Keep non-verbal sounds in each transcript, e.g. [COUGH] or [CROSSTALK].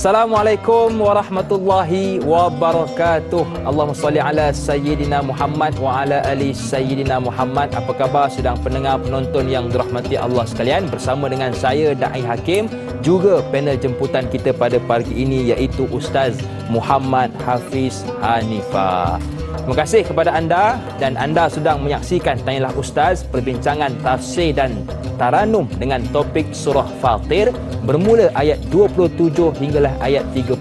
Assalamualaikum warahmatullahi wabarakatuh. Allahumma salli ala sayyidina Muhammad wa ala ali sayyidina Muhammad. Apa khabar sedang pendengar penonton yang dirahmati Allah sekalian? Bersama dengan saya Dai Hakim juga panel jemputan kita pada pagi ini iaitu Ustaz Muhammad Hafiz Hanifah. Terima kasih kepada anda dan anda sedang menyaksikan Tanyalah Ustaz perbincangan tafsir dan taranum dengan topik surah Fatir bermula ayat 27 hinggalah ayat 31.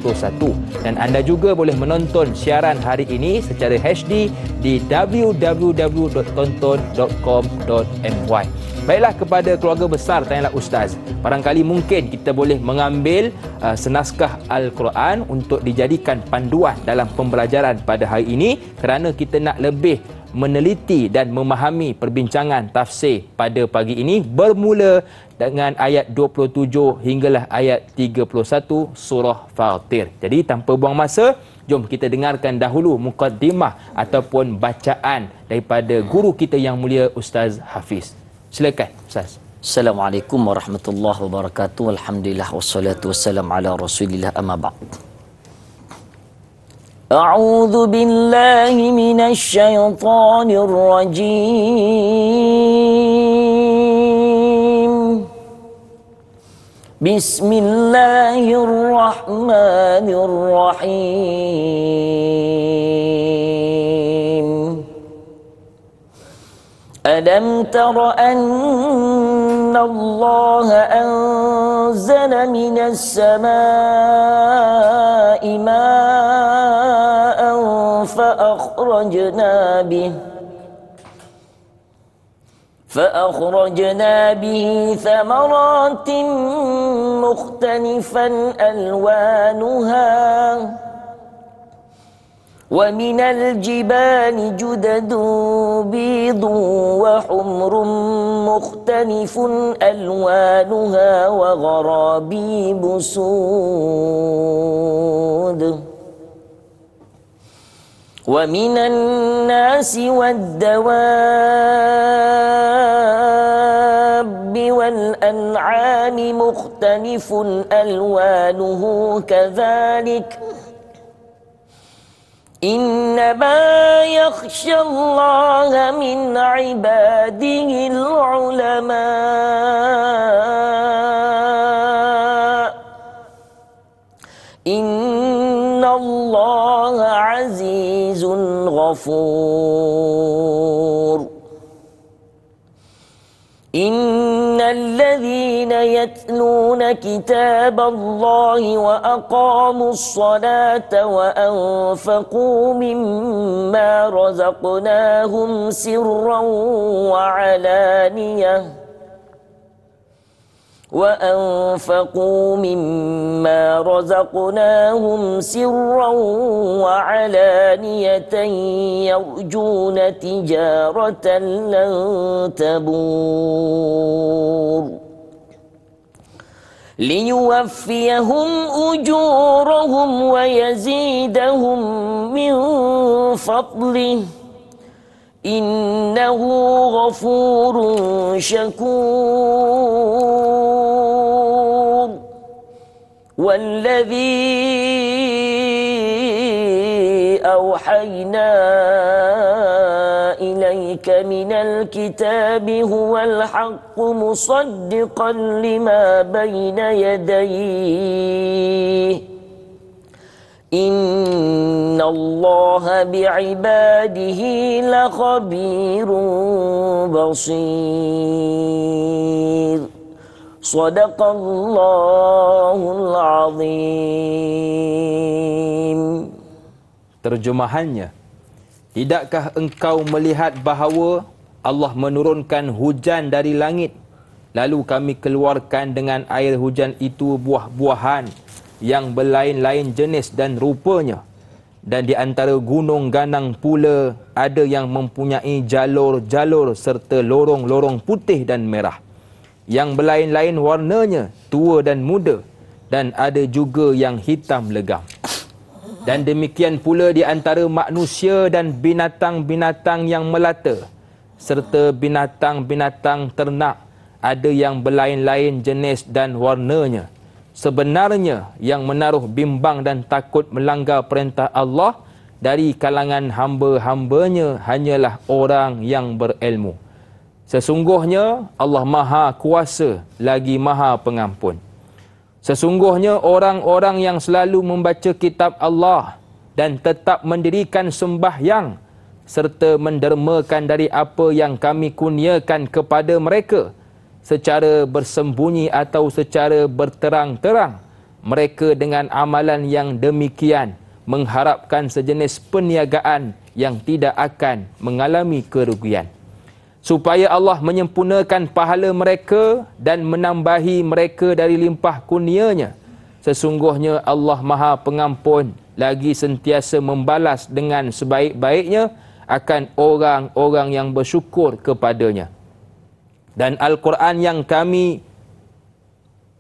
Dan anda juga boleh menonton siaran hari ini secara HD di www.tonton.com.my Baiklah kepada keluarga besar Tanyalah Ustaz. Barangkali mungkin kita boleh mengambil uh, senaskah Al-Quran untuk dijadikan panduan dalam pembelajaran pada hari ini kerana kita nak lebih meneliti dan memahami perbincangan tafsir pada pagi ini bermula dengan ayat 27 hinggalah ayat 31 surah Fatir. Jadi tanpa buang masa, jom kita dengarkan dahulu mukaddimah ataupun bacaan daripada guru kita yang mulia Ustaz Hafiz. Silakan Ustaz. Assalamualaikum warahmatullahi wabarakatuh. Alhamdulillah wassalatu wassalamu ala Rasulillah amma ba'd. أعوذ بالله من الشيطان الرجيم بسم الله الرحمن الرحيم ألم تر أن الله أنزل من السماء ماءً فأخرجنا به فأخرجنا به ثمرات مختلفا ألوانها ومن الجبال جدد بيض وحمر مختلف ألوانها وغرابيب سود ومن الناس والدواب والأنعام مختلف ألوانه كذلك إنما يخشى الله من عباده العلماء غفور إن الذين يتلون كتاب الله وأقاموا الصلاة وأنفقوا مما رزقناهم سرا وعلانيه وأنفقوا مما رزقناهم سرا وعلانية يرجون تجارة لن تبور ليوفيهم أجورهم ويزيدهم من فضله إنه غفور شكور والذي أوحينا إليك من الكتاب هو الحق مصدقا لما بين يديه إن الله بعباده لخبير بصير صدق الله العظيم Terjemahannya Tidakkah engkau melihat bahawa Allah menurunkan hujan dari langit lalu kami keluarkan dengan air hujan itu buah-buahan yang berlain-lain jenis dan rupanya dan di antara gunung ganang pula ada yang mempunyai jalur-jalur serta lorong-lorong putih dan merah yang berlain-lain warnanya tua dan muda dan ada juga yang hitam legam dan demikian pula di antara manusia dan binatang-binatang yang melata serta binatang-binatang ternak ada yang berlain-lain jenis dan warnanya sebenarnya yang menaruh bimbang dan takut melanggar perintah Allah dari kalangan hamba-hambanya hanyalah orang yang berilmu. Sesungguhnya Allah maha kuasa lagi maha pengampun. Sesungguhnya orang-orang yang selalu membaca kitab Allah dan tetap mendirikan sembahyang serta mendermakan dari apa yang kami kuniakan kepada mereka – secara bersembunyi atau secara berterang-terang. Mereka dengan amalan yang demikian mengharapkan sejenis peniagaan yang tidak akan mengalami kerugian. Supaya Allah menyempurnakan pahala mereka dan menambahi mereka dari limpah kurnianya. Sesungguhnya Allah Maha Pengampun lagi sentiasa membalas dengan sebaik-baiknya akan orang-orang yang bersyukur kepadanya dan Al-Quran yang kami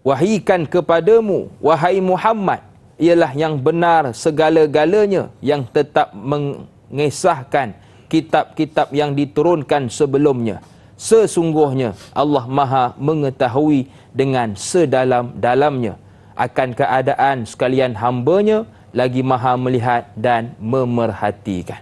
wahikan kepadamu, wahai Muhammad, ialah yang benar segala-galanya yang tetap mengesahkan kitab-kitab yang diturunkan sebelumnya. Sesungguhnya Allah Maha mengetahui dengan sedalam-dalamnya akan keadaan sekalian hambanya lagi maha melihat dan memerhatikan.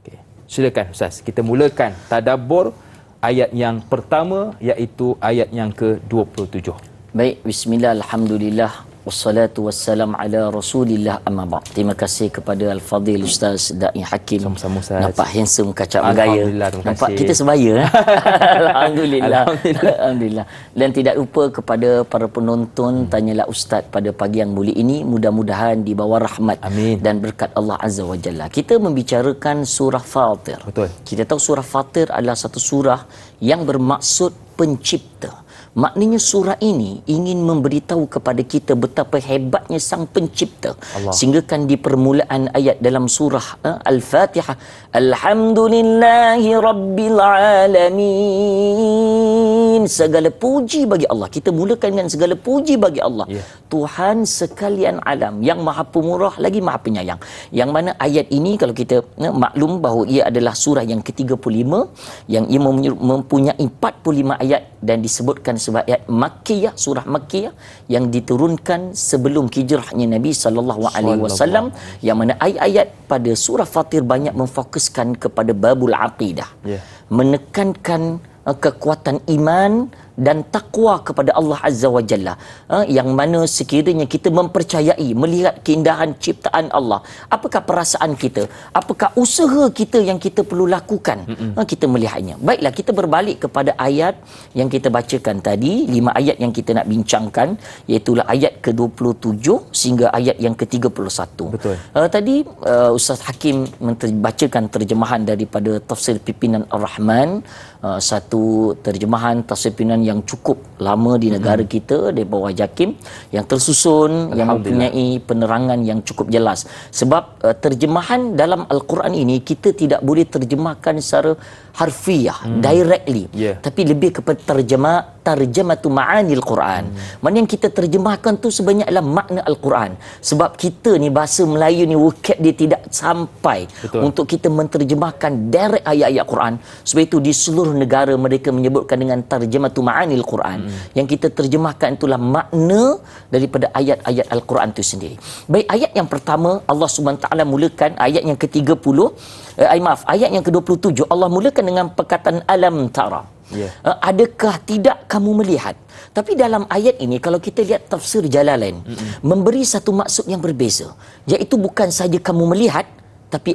Okay. Silakan Ustaz, kita mulakan tadabur ayat yang pertama iaitu ayat yang ke-27. Baik, bismillah, alhamdulillah, Wassalatu wassalam ala rasulillah amma ba'd. Terima kasih kepada al fadil Ustaz Da'i Hakim. Sama-sama Ustaz. Nampak handsome kacak bergaya. Alhamdulillah. Terima Nampak kita sebaya. Eh? [LAUGHS] Alhamdulillah. Alhamdulillah. Alhamdulillah. Dan tidak lupa kepada para penonton, hmm. tanyalah Ustaz pada pagi yang mulia ini. Mudah-mudahan di bawah rahmat Amin. dan berkat Allah Azza wa Jalla. Kita membicarakan surah Fatir. Betul. Kita tahu surah Fatir adalah satu surah yang bermaksud pencipta. Maknanya surah ini ingin memberitahu kepada kita betapa hebatnya sang pencipta. Allah. kan di permulaan ayat dalam surah eh, Al-Fatihah. Alhamdulillahi Rabbil Alamin. Segala puji bagi Allah. Kita mulakan dengan segala puji bagi Allah. Yeah. Tuhan sekalian alam. Yang maha pemurah lagi maha penyayang. Yang mana ayat ini kalau kita eh, maklum bahawa ia adalah surah yang ke-35. Yang ia mempunyai 45 ayat dan disebutkan sebab ayat makkiyah surah makkiyah yang diturunkan sebelum hijrahnya Nabi sallallahu alaihi wasallam yang mana ayat-ayat pada surah Fatir banyak memfokuskan kepada babul aqidah yeah. menekankan uh, kekuatan iman dan takwa kepada Allah Azza wa Jalla ha? yang mana sekiranya kita mempercayai melihat keindahan ciptaan Allah apakah perasaan kita apakah usaha kita yang kita perlu lakukan ha? kita melihatnya baiklah kita berbalik kepada ayat yang kita bacakan tadi lima ayat yang kita nak bincangkan iaitu ayat ke-27 sehingga ayat yang ke-31 betul uh, tadi uh, Ustaz Hakim membacakan terjemahan daripada tafsir pimpinan Ar-Rahman uh, satu terjemahan tafsir pimpinan pengalaman yang cukup lama di negara hmm. kita di bawah JAKIM yang tersusun yang mempunyai penerangan yang cukup jelas sebab uh, terjemahan dalam al-Quran ini kita tidak boleh terjemahkan secara harfiah hmm. directly yeah. tapi lebih kepada terjemah terjematu ma'ani al-Quran. Hmm. Mana yang kita terjemahkan tu sebanyaklah makna al-Quran. Sebab kita ni bahasa Melayu ni wukat dia tidak sampai Betul. untuk kita menterjemahkan direct ayat-ayat Quran. Sebab itu di seluruh negara mereka menyebutkan dengan terjematu ma'ani al-Quran. Hmm. Yang kita terjemahkan itulah makna daripada ayat-ayat al-Quran itu sendiri. Baik ayat yang pertama Allah Subhanahu taala mulakan ayat yang ke-30 uh, ay, maaf, ayat yang ke-27 Allah mulakan dengan perkataan alam tara. Yeah. Ya. Uh, adakah tidak kamu melihat? Tapi dalam ayat ini kalau kita lihat tafsir Jalalain mm -mm. memberi satu maksud yang berbeza iaitu bukan saja kamu melihat tapi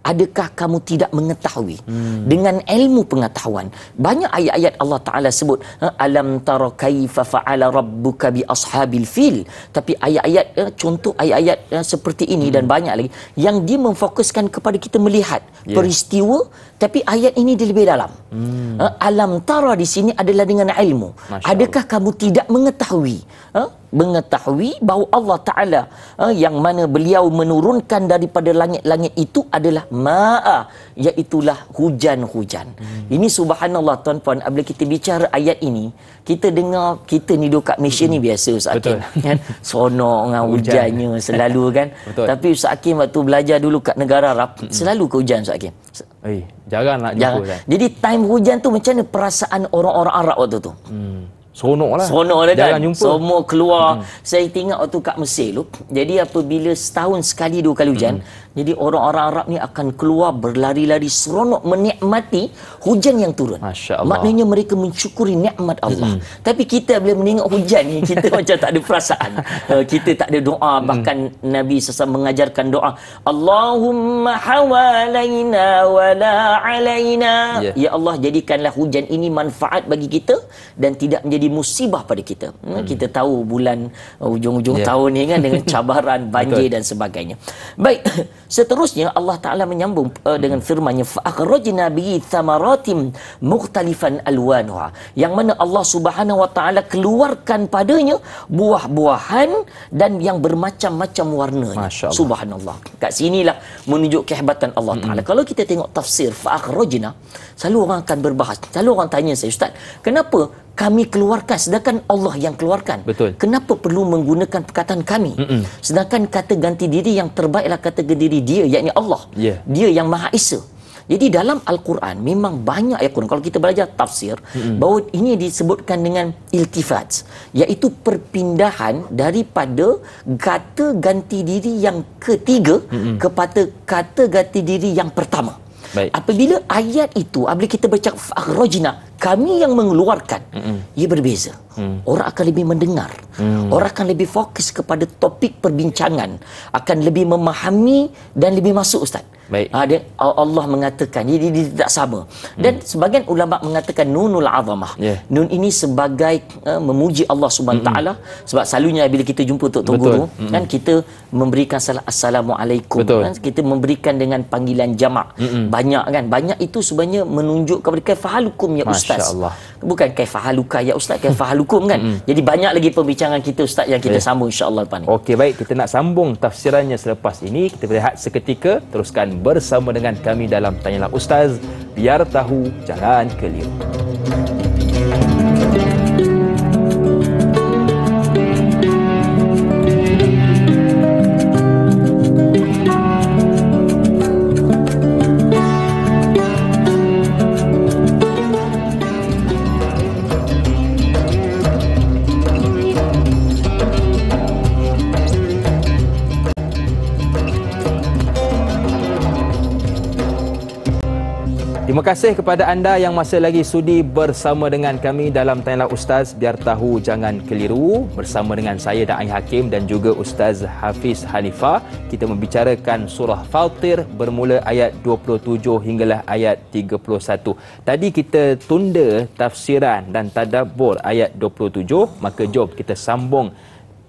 Adakah kamu tidak mengetahui hmm. dengan ilmu pengetahuan banyak ayat-ayat Allah Taala sebut ha, alam tara kaifa faala rabbuka bi ashabil fil tapi ayat-ayat eh, contoh ayat-ayat eh, seperti ini hmm. dan banyak lagi yang dia memfokuskan kepada kita melihat yeah. peristiwa tapi ayat ini dia lebih dalam hmm. Ha, alam tara di sini adalah dengan ilmu Masya adakah Allah. kamu tidak mengetahui ha? mengetahui bahawa Allah Ta'ala eh, yang mana beliau menurunkan daripada langit-langit itu adalah ma'a iaitulah hujan-hujan. Hmm. Ini subhanallah tuan-puan apabila kita bicara ayat ini kita dengar kita ni duduk kat Malaysia hmm. ni biasa Ustaz Betul. Akin kan, kan? sonok dengan [LAUGHS] hujannya hujan. selalu kan. [LAUGHS] Betul. Tapi Ustaz Akin waktu belajar dulu kat negara Arab hmm. selalu ke hujan Ustaz Akin. Eh, jarang nak jumpa Jadi time hujan tu macam mana perasaan orang-orang Arab waktu tu? Hmm. Seronok lah. Seronok lah Jangan Jumpa. Semua keluar. Hmm. Saya tengok waktu kat Mesir tu. Jadi apabila setahun sekali dua kali hujan. Hmm. Jadi orang-orang Arab ni akan keluar berlari-lari seronok menikmati hujan yang turun. Maknanya mereka mensyukuri nikmat Allah. Hmm. Tapi kita bila menengok hujan ni kita [LAUGHS] macam tak ada perasaan. Uh, kita tak ada doa mm. bahkan Nabi sesa mengajarkan doa. Allahumma hawalaina wa la alaina. Yeah. Ya Allah jadikanlah hujan ini manfaat bagi kita dan tidak menjadi musibah pada kita. Hmm. Mm. Kita tahu bulan uh, ujung-ujung yeah. tahun ni kan dengan [LAUGHS] cabaran banjir dan sebagainya. Baik Seterusnya Allah Taala menyambung uh, dengan firman-Nya fa'akhrajna bi thamaratim mukhtalifan alwanuha yang mana Allah Subhanahu wa taala keluarkan padanya buah-buahan dan yang bermacam-macam warnanya. Allah. Subhanallah. Kat sinilah menunjuk kehebatan Allah Taala. Mm-hmm. Kalau kita tengok tafsir fa'akhrajna selalu orang akan berbahas. Selalu orang tanya saya, "Ustaz, kenapa kami keluarkan sedangkan Allah yang keluarkan. Betul. Kenapa perlu menggunakan perkataan kami? Mm-mm. Sedangkan kata ganti diri yang terbaiklah kata ganti diri dia yakni Allah. Yeah. Dia yang Maha Esa. Jadi dalam Al-Quran memang banyak ayat Quran kalau kita belajar tafsir mm-hmm. bahawa ini disebutkan dengan iltifat iaitu perpindahan daripada kata ganti diri yang ketiga mm-hmm. kepada kata ganti diri yang pertama. Baik. Apabila ayat itu apabila kita baca akhrajna kami yang mengeluarkan mm-hmm. ia berbeza. Mm. Orang akan lebih mendengar. Mm. Orang akan lebih fokus kepada topik perbincangan, akan lebih memahami dan lebih masuk ustaz. Baik. Ha, dia, Allah mengatakan jadi dia, dia tak sama. Mm. Dan mm. sebagian ulama mengatakan nunul azamah. Yeah. Nun ini sebagai uh, memuji Allah Subhanahu taala sebab selalunya bila kita jumpa untuk tunggu tu kan kita memberikan salam assalamualaikum Betul. kan kita memberikan dengan panggilan jamak. Mm-mm. Banyak kan? Banyak itu sebenarnya menunjuk kepada kafalukum ya ustaz. Ustaz insya Bukan kaifahaluka ya Ustaz Kaifahalukum kan mm. Jadi banyak lagi pembincangan kita Ustaz Yang kita yeah. sambung insyaAllah lepas ni Okey baik kita nak sambung tafsirannya selepas ini Kita berehat seketika Teruskan bersama dengan kami dalam Tanyalah Ustaz Biar tahu jalan keliru kasih kepada anda yang masih lagi sudi bersama dengan kami dalam Tanyalah Ustaz Biar Tahu Jangan Keliru bersama dengan saya dan Ayah Hakim dan juga Ustaz Hafiz Hanifah kita membicarakan surah Fatir bermula ayat 27 hinggalah ayat 31 tadi kita tunda tafsiran dan tadabur ayat 27 maka jom kita sambung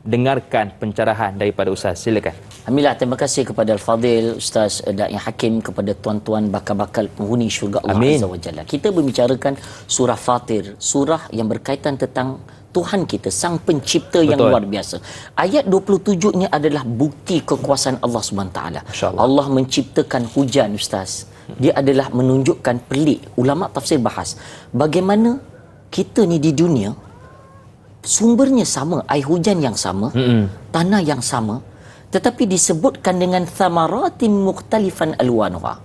dengarkan pencerahan daripada Ustaz silakan Alhamdulillah terima kasih kepada Al-Fadhil Ustaz eh, Da'i Hakim kepada tuan-tuan bakal-bakal penghuni syurga Allah Amin. Azza wa Jalla. Kita membicarakan surah Fatir, surah yang berkaitan tentang Tuhan kita, Sang Pencipta Betul. yang luar biasa. Ayat 27 nya adalah bukti kekuasaan Allah Subhanahu taala. Allah menciptakan hujan Ustaz. Dia adalah menunjukkan pelik ulama tafsir bahas bagaimana kita ni di dunia sumbernya sama, air hujan yang sama, mm-hmm. tanah yang sama, tetapi disebutkan dengan thamaratin mukhtalifan alwanha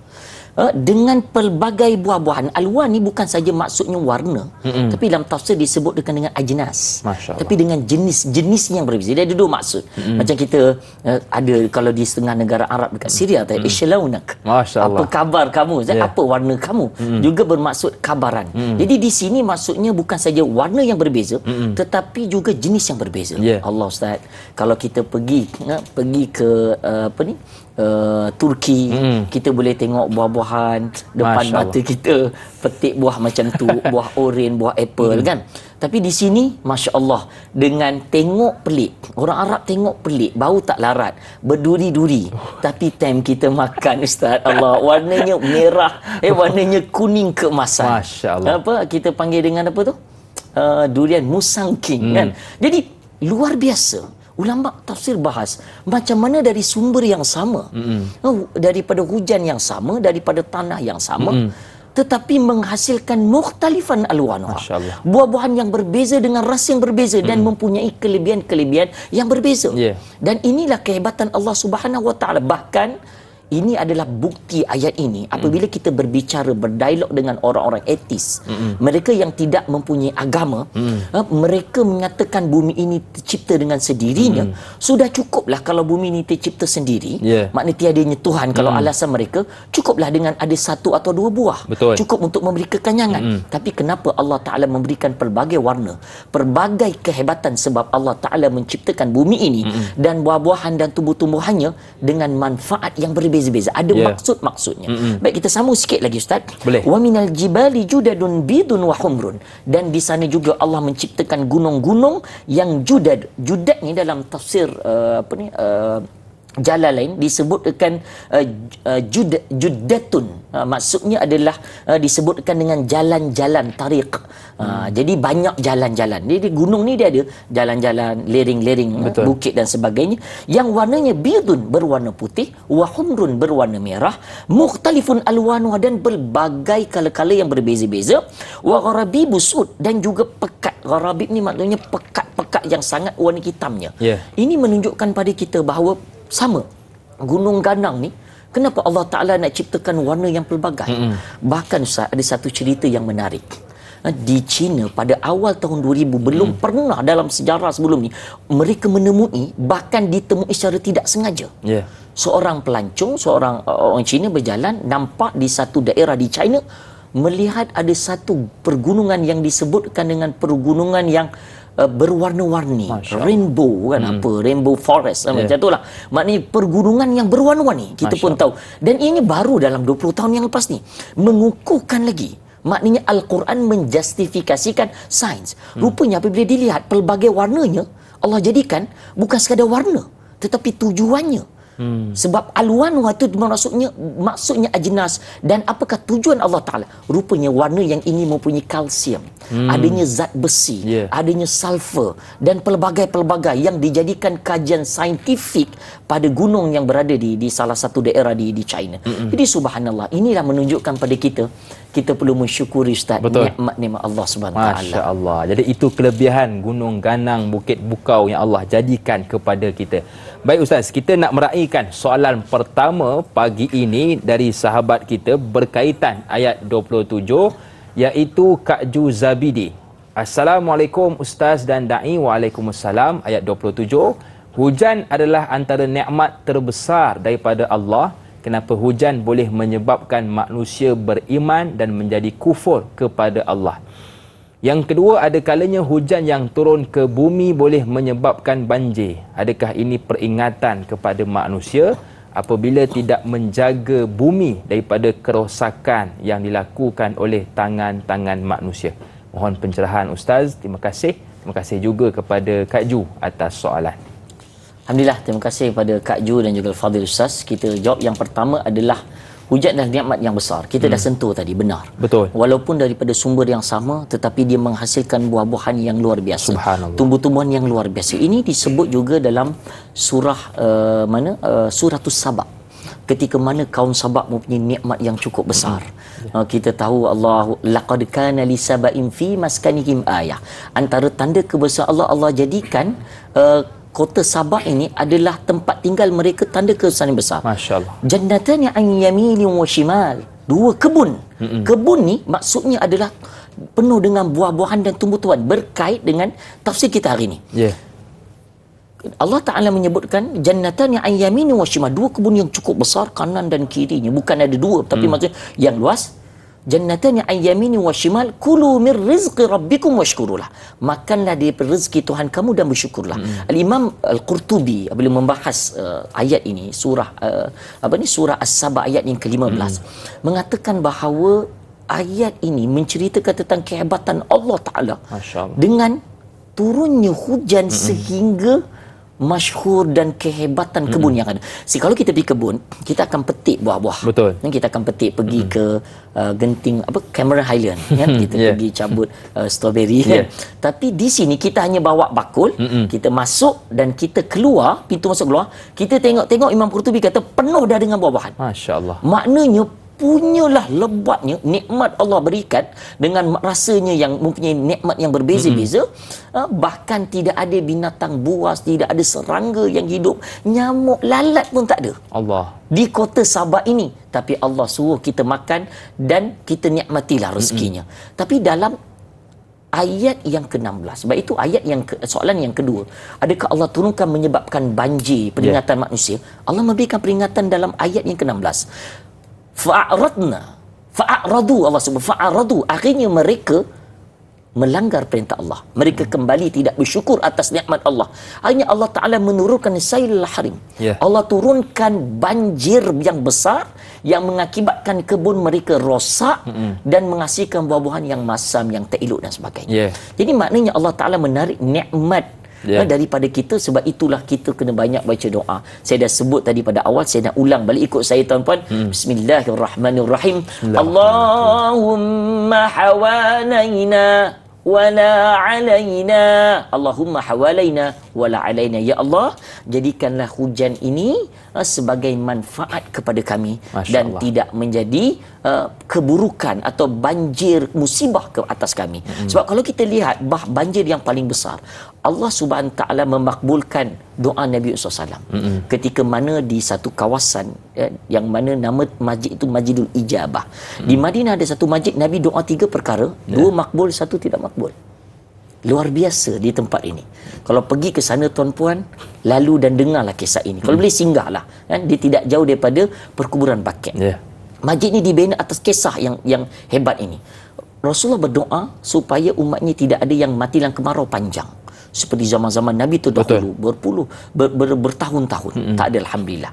uh, dengan pelbagai buah-buahan. Alwan ni bukan saja maksudnya warna, mm-hmm. tapi dalam tafsir disebut dengan dengan ajnas. Tapi dengan jenis-jenis yang berbeza. Dia ada dua maksud. Mm-hmm. Macam kita uh, ada kalau di setengah negara Arab dekat Syria tadi mm-hmm. Apa kabar kamu? Yeah. Apa warna kamu? Mm-hmm. Juga bermaksud kabaran. Mm-hmm. Jadi di sini maksudnya bukan saja warna yang berbeza, mm-hmm. tetapi juga jenis yang berbeza. Yeah. Allah Ustaz, kalau kita pergi uh, pergi ke uh, apa ni? uh, Turki hmm. kita boleh tengok buah-buahan depan mata kita petik buah macam tu [LAUGHS] buah oren buah apple hmm. kan tapi di sini masya-Allah dengan tengok pelik orang Arab tengok pelik bau tak larat berduri-duri oh. tapi time kita makan ustaz Allah warnanya merah eh warnanya kuning keemasan masya-Allah apa kita panggil dengan apa tu uh, durian musang king hmm. kan jadi luar biasa ulama tafsir bahas macam mana dari sumber yang sama mm-hmm. daripada hujan yang sama daripada tanah yang sama mm-hmm tetapi menghasilkan mukhtalifan alwanah. Buah-buahan yang berbeza dengan ras yang berbeza hmm. dan mempunyai kelebihan-kelebihan yang berbeza. Yeah. Dan inilah kehebatan Allah Subhanahu Wa Taala bahkan ini adalah bukti ayat ini apabila mm. kita berbicara berdialog dengan orang-orang etis mm. mereka yang tidak mempunyai agama mm. ha, mereka menyatakan bumi ini tercipta dengan sendirinya mm. sudah cukuplah kalau bumi ini tercipta sendiri yeah. makna tiadanya Tuhan kalau alasan mereka cukuplah dengan ada satu atau dua buah Betul. cukup untuk memberi kekanyangan. mm. tapi kenapa Allah Ta'ala memberikan pelbagai warna pelbagai kehebatan sebab Allah Ta'ala menciptakan bumi ini mm. dan buah-buahan dan tumbuh-tumbuhannya dengan manfaat yang berbeza berbeza-beza ada yeah. maksud-maksudnya mm-hmm. baik kita sambung sikit lagi ustaz wa minal jibali judadun bidun wa humrun dan di sana juga Allah menciptakan gunung-gunung yang judad judad ni dalam tafsir uh, apa ni uh, jalan lain disebutkan uh, uh, judetun uh, maksudnya adalah uh, disebutkan dengan jalan-jalan tarik uh, hmm. jadi banyak jalan-jalan jadi gunung ni dia ada jalan-jalan lering-lering uh, bukit dan sebagainya yang warnanya birun berwarna putih wahumrun berwarna merah mukhtalifun alwanu dan berbagai kala-kala yang berbeza-beza wagharabi busut dan juga pekat gharabib ni maknanya pekat-pekat yang sangat warna hitamnya yeah. ini menunjukkan pada kita bahawa sama gunung ganang ni kenapa Allah Taala nak ciptakan warna yang pelbagai mm-hmm. bahkan Ustaz ada satu cerita yang menarik ha, di China pada awal tahun 2000 belum mm. pernah dalam sejarah sebelum ni mereka menemui bahkan ditemui secara tidak sengaja yeah. seorang pelancong seorang uh, orang China berjalan nampak di satu daerah di China melihat ada satu pergunungan yang disebutkan dengan pergunungan yang uh, berwarna-warni rainbow kan hmm. apa rainbow forest eh, yeah. macam itulah maknanya pergunungan yang berwarna-warni kita pun tahu dan ini baru dalam 20 tahun yang lepas ni mengukuhkan lagi maknanya al-Quran menjustifikasikan sains hmm. rupanya apabila dilihat pelbagai warnanya Allah jadikan bukan sekadar warna tetapi tujuannya Hmm. Sebab aluan waktu itu maksudnya maksudnya ajnas dan apakah tujuan Allah Taala? Rupanya warna yang ini mempunyai kalsium, hmm. adanya zat besi, yeah. adanya sulfur dan pelbagai-pelbagai yang dijadikan kajian saintifik pada gunung yang berada di di salah satu daerah di di China. Hmm. Jadi subhanallah, inilah menunjukkan pada kita kita perlu mensyukuri ustaz nikmat-nikmat Allah Subhanahu taala. Allah. Jadi itu kelebihan gunung ganang bukit bukau yang Allah jadikan kepada kita. Baik ustaz, kita nak meraihkan soalan pertama pagi ini dari sahabat kita berkaitan ayat 27 iaitu Kak Ju Zabidi. Assalamualaikum ustaz dan dai. Waalaikumsalam ayat 27. Hujan adalah antara nikmat terbesar daripada Allah kenapa hujan boleh menyebabkan manusia beriman dan menjadi kufur kepada Allah. Yang kedua, ada kalanya hujan yang turun ke bumi boleh menyebabkan banjir. Adakah ini peringatan kepada manusia apabila tidak menjaga bumi daripada kerosakan yang dilakukan oleh tangan-tangan manusia? Mohon pencerahan Ustaz. Terima kasih. Terima kasih juga kepada Kak Ju atas soalan. Alhamdulillah, terima kasih kepada Kak Ju dan juga Fadil Ustaz. Kita jawab yang pertama adalah hujat dan nikmat yang besar. Kita hmm. dah sentuh tadi, benar. Betul. Walaupun daripada sumber yang sama, tetapi dia menghasilkan buah-buahan yang luar biasa. Subhanallah. Tumbuh-tumbuhan yang luar biasa. Ini disebut juga dalam surah uh, mana uh, eh, surah Sabak. Ketika mana kaum Sabak mempunyai nikmat yang cukup besar. Hmm. Uh, kita tahu Allah laqad kana li sabain fi maskanihim ayah. Antara tanda kebesaran Allah Allah jadikan uh, kota Sabah ini adalah tempat tinggal mereka tanda kesan yang besar. Masya-Allah. Jannatan yang yamin wa shimal. Dua kebun. Mm-mm. Kebun ni maksudnya adalah penuh dengan buah-buahan dan tumbuh-tumbuhan berkait dengan tafsir kita hari ini. Ya. Yeah. Allah Ta'ala menyebutkan Jannatan yang yamin wa shimal. Dua kebun yang cukup besar kanan dan kirinya. Bukan ada dua tapi mm. maksudnya yang luas jannatani an yamini wa shimal kulu min rizqi rabbikum washkurulah makanlah dari rezeki Tuhan kamu dan bersyukurlah hmm. al imam al qurtubi apabila membahas uh, ayat ini surah uh, apa ni surah as-saba ayat yang ke-15 hmm. mengatakan bahawa ayat ini menceritakan tentang kehebatan Allah taala dengan turunnya hujan hmm. sehingga masyhur dan kehebatan kebun yang ada. Si kalau kita pergi kebun, kita akan petik buah-buah. Betul. Dan kita akan petik pergi -hmm. ke uh, genting apa Cameron Highland [LAUGHS] kan kita yeah. pergi cabut uh, strawberry kan. Tapi di sini kita hanya bawa bakul, -hmm. kita masuk dan kita keluar, pintu masuk keluar, kita tengok-tengok Imam Qurtubi kata penuh dah dengan buah-buahan. Masya-Allah. Maknanya punyalah lebatnya nikmat Allah berikan dengan rasanya yang mempunyai nikmat yang berbeza-beza mm-hmm. bahkan tidak ada binatang buas tidak ada serangga yang hidup nyamuk lalat pun tak ada Allah di kota Sabah ini tapi Allah suruh kita makan dan kita nikmatilah rezekinya mm-hmm. tapi dalam ayat yang ke-16 sebab itu ayat yang ke- soalan yang kedua adakah Allah turunkan menyebabkan banjir peringatan yeah. manusia Allah memberikan peringatan dalam ayat yang ke-16 fa'aradna fa'aradu Allah sebut fa'aradu akhirnya mereka melanggar perintah Allah mereka hmm. kembali tidak bersyukur atas nikmat Allah akhirnya Allah Ta'ala menurunkan sayil harim yeah. Allah turunkan banjir yang besar yang mengakibatkan kebun mereka rosak hmm. dan menghasilkan buah-buahan yang masam yang tak elok dan sebagainya yeah. jadi maknanya Allah Ta'ala menarik nikmat yeah. ha, daripada kita sebab itulah kita kena banyak baca doa saya dah sebut tadi pada awal saya nak ulang balik ikut saya tuan-puan hmm. bismillahirrahmanirrahim Allahumma hawanaina wala alaina Allahumma hawalaina wala alaina ya Allah jadikanlah hujan ini uh, sebagai manfaat kepada kami Masya dan Allah. tidak menjadi uh, keburukan atau banjir musibah ke atas kami hmm. sebab kalau kita lihat bah banjir yang paling besar Allah Subhanahu taala memakbulkan doa Nabi SAW hmm. ketika mana di satu kawasan ya, yang mana nama masjid itu majidul Ijabah hmm. di Madinah ada satu masjid Nabi doa tiga perkara yeah. dua makbul satu tidak makbul luar biasa di tempat ini. Kalau pergi ke sana tuan-puan, lalu dan dengarlah kisah ini. Kalau hmm. boleh singgahlah. Kan? Dia tidak jauh daripada perkuburan Bakir. Yeah. Masjid ini dibina atas kisah yang yang hebat ini. Rasulullah berdoa supaya umatnya tidak ada yang mati dalam kemarau panjang. Seperti zaman-zaman Nabi terdahulu, Betul. berpuluh, ber, ber, bertahun-tahun. Hmm. Tak ada Alhamdulillah.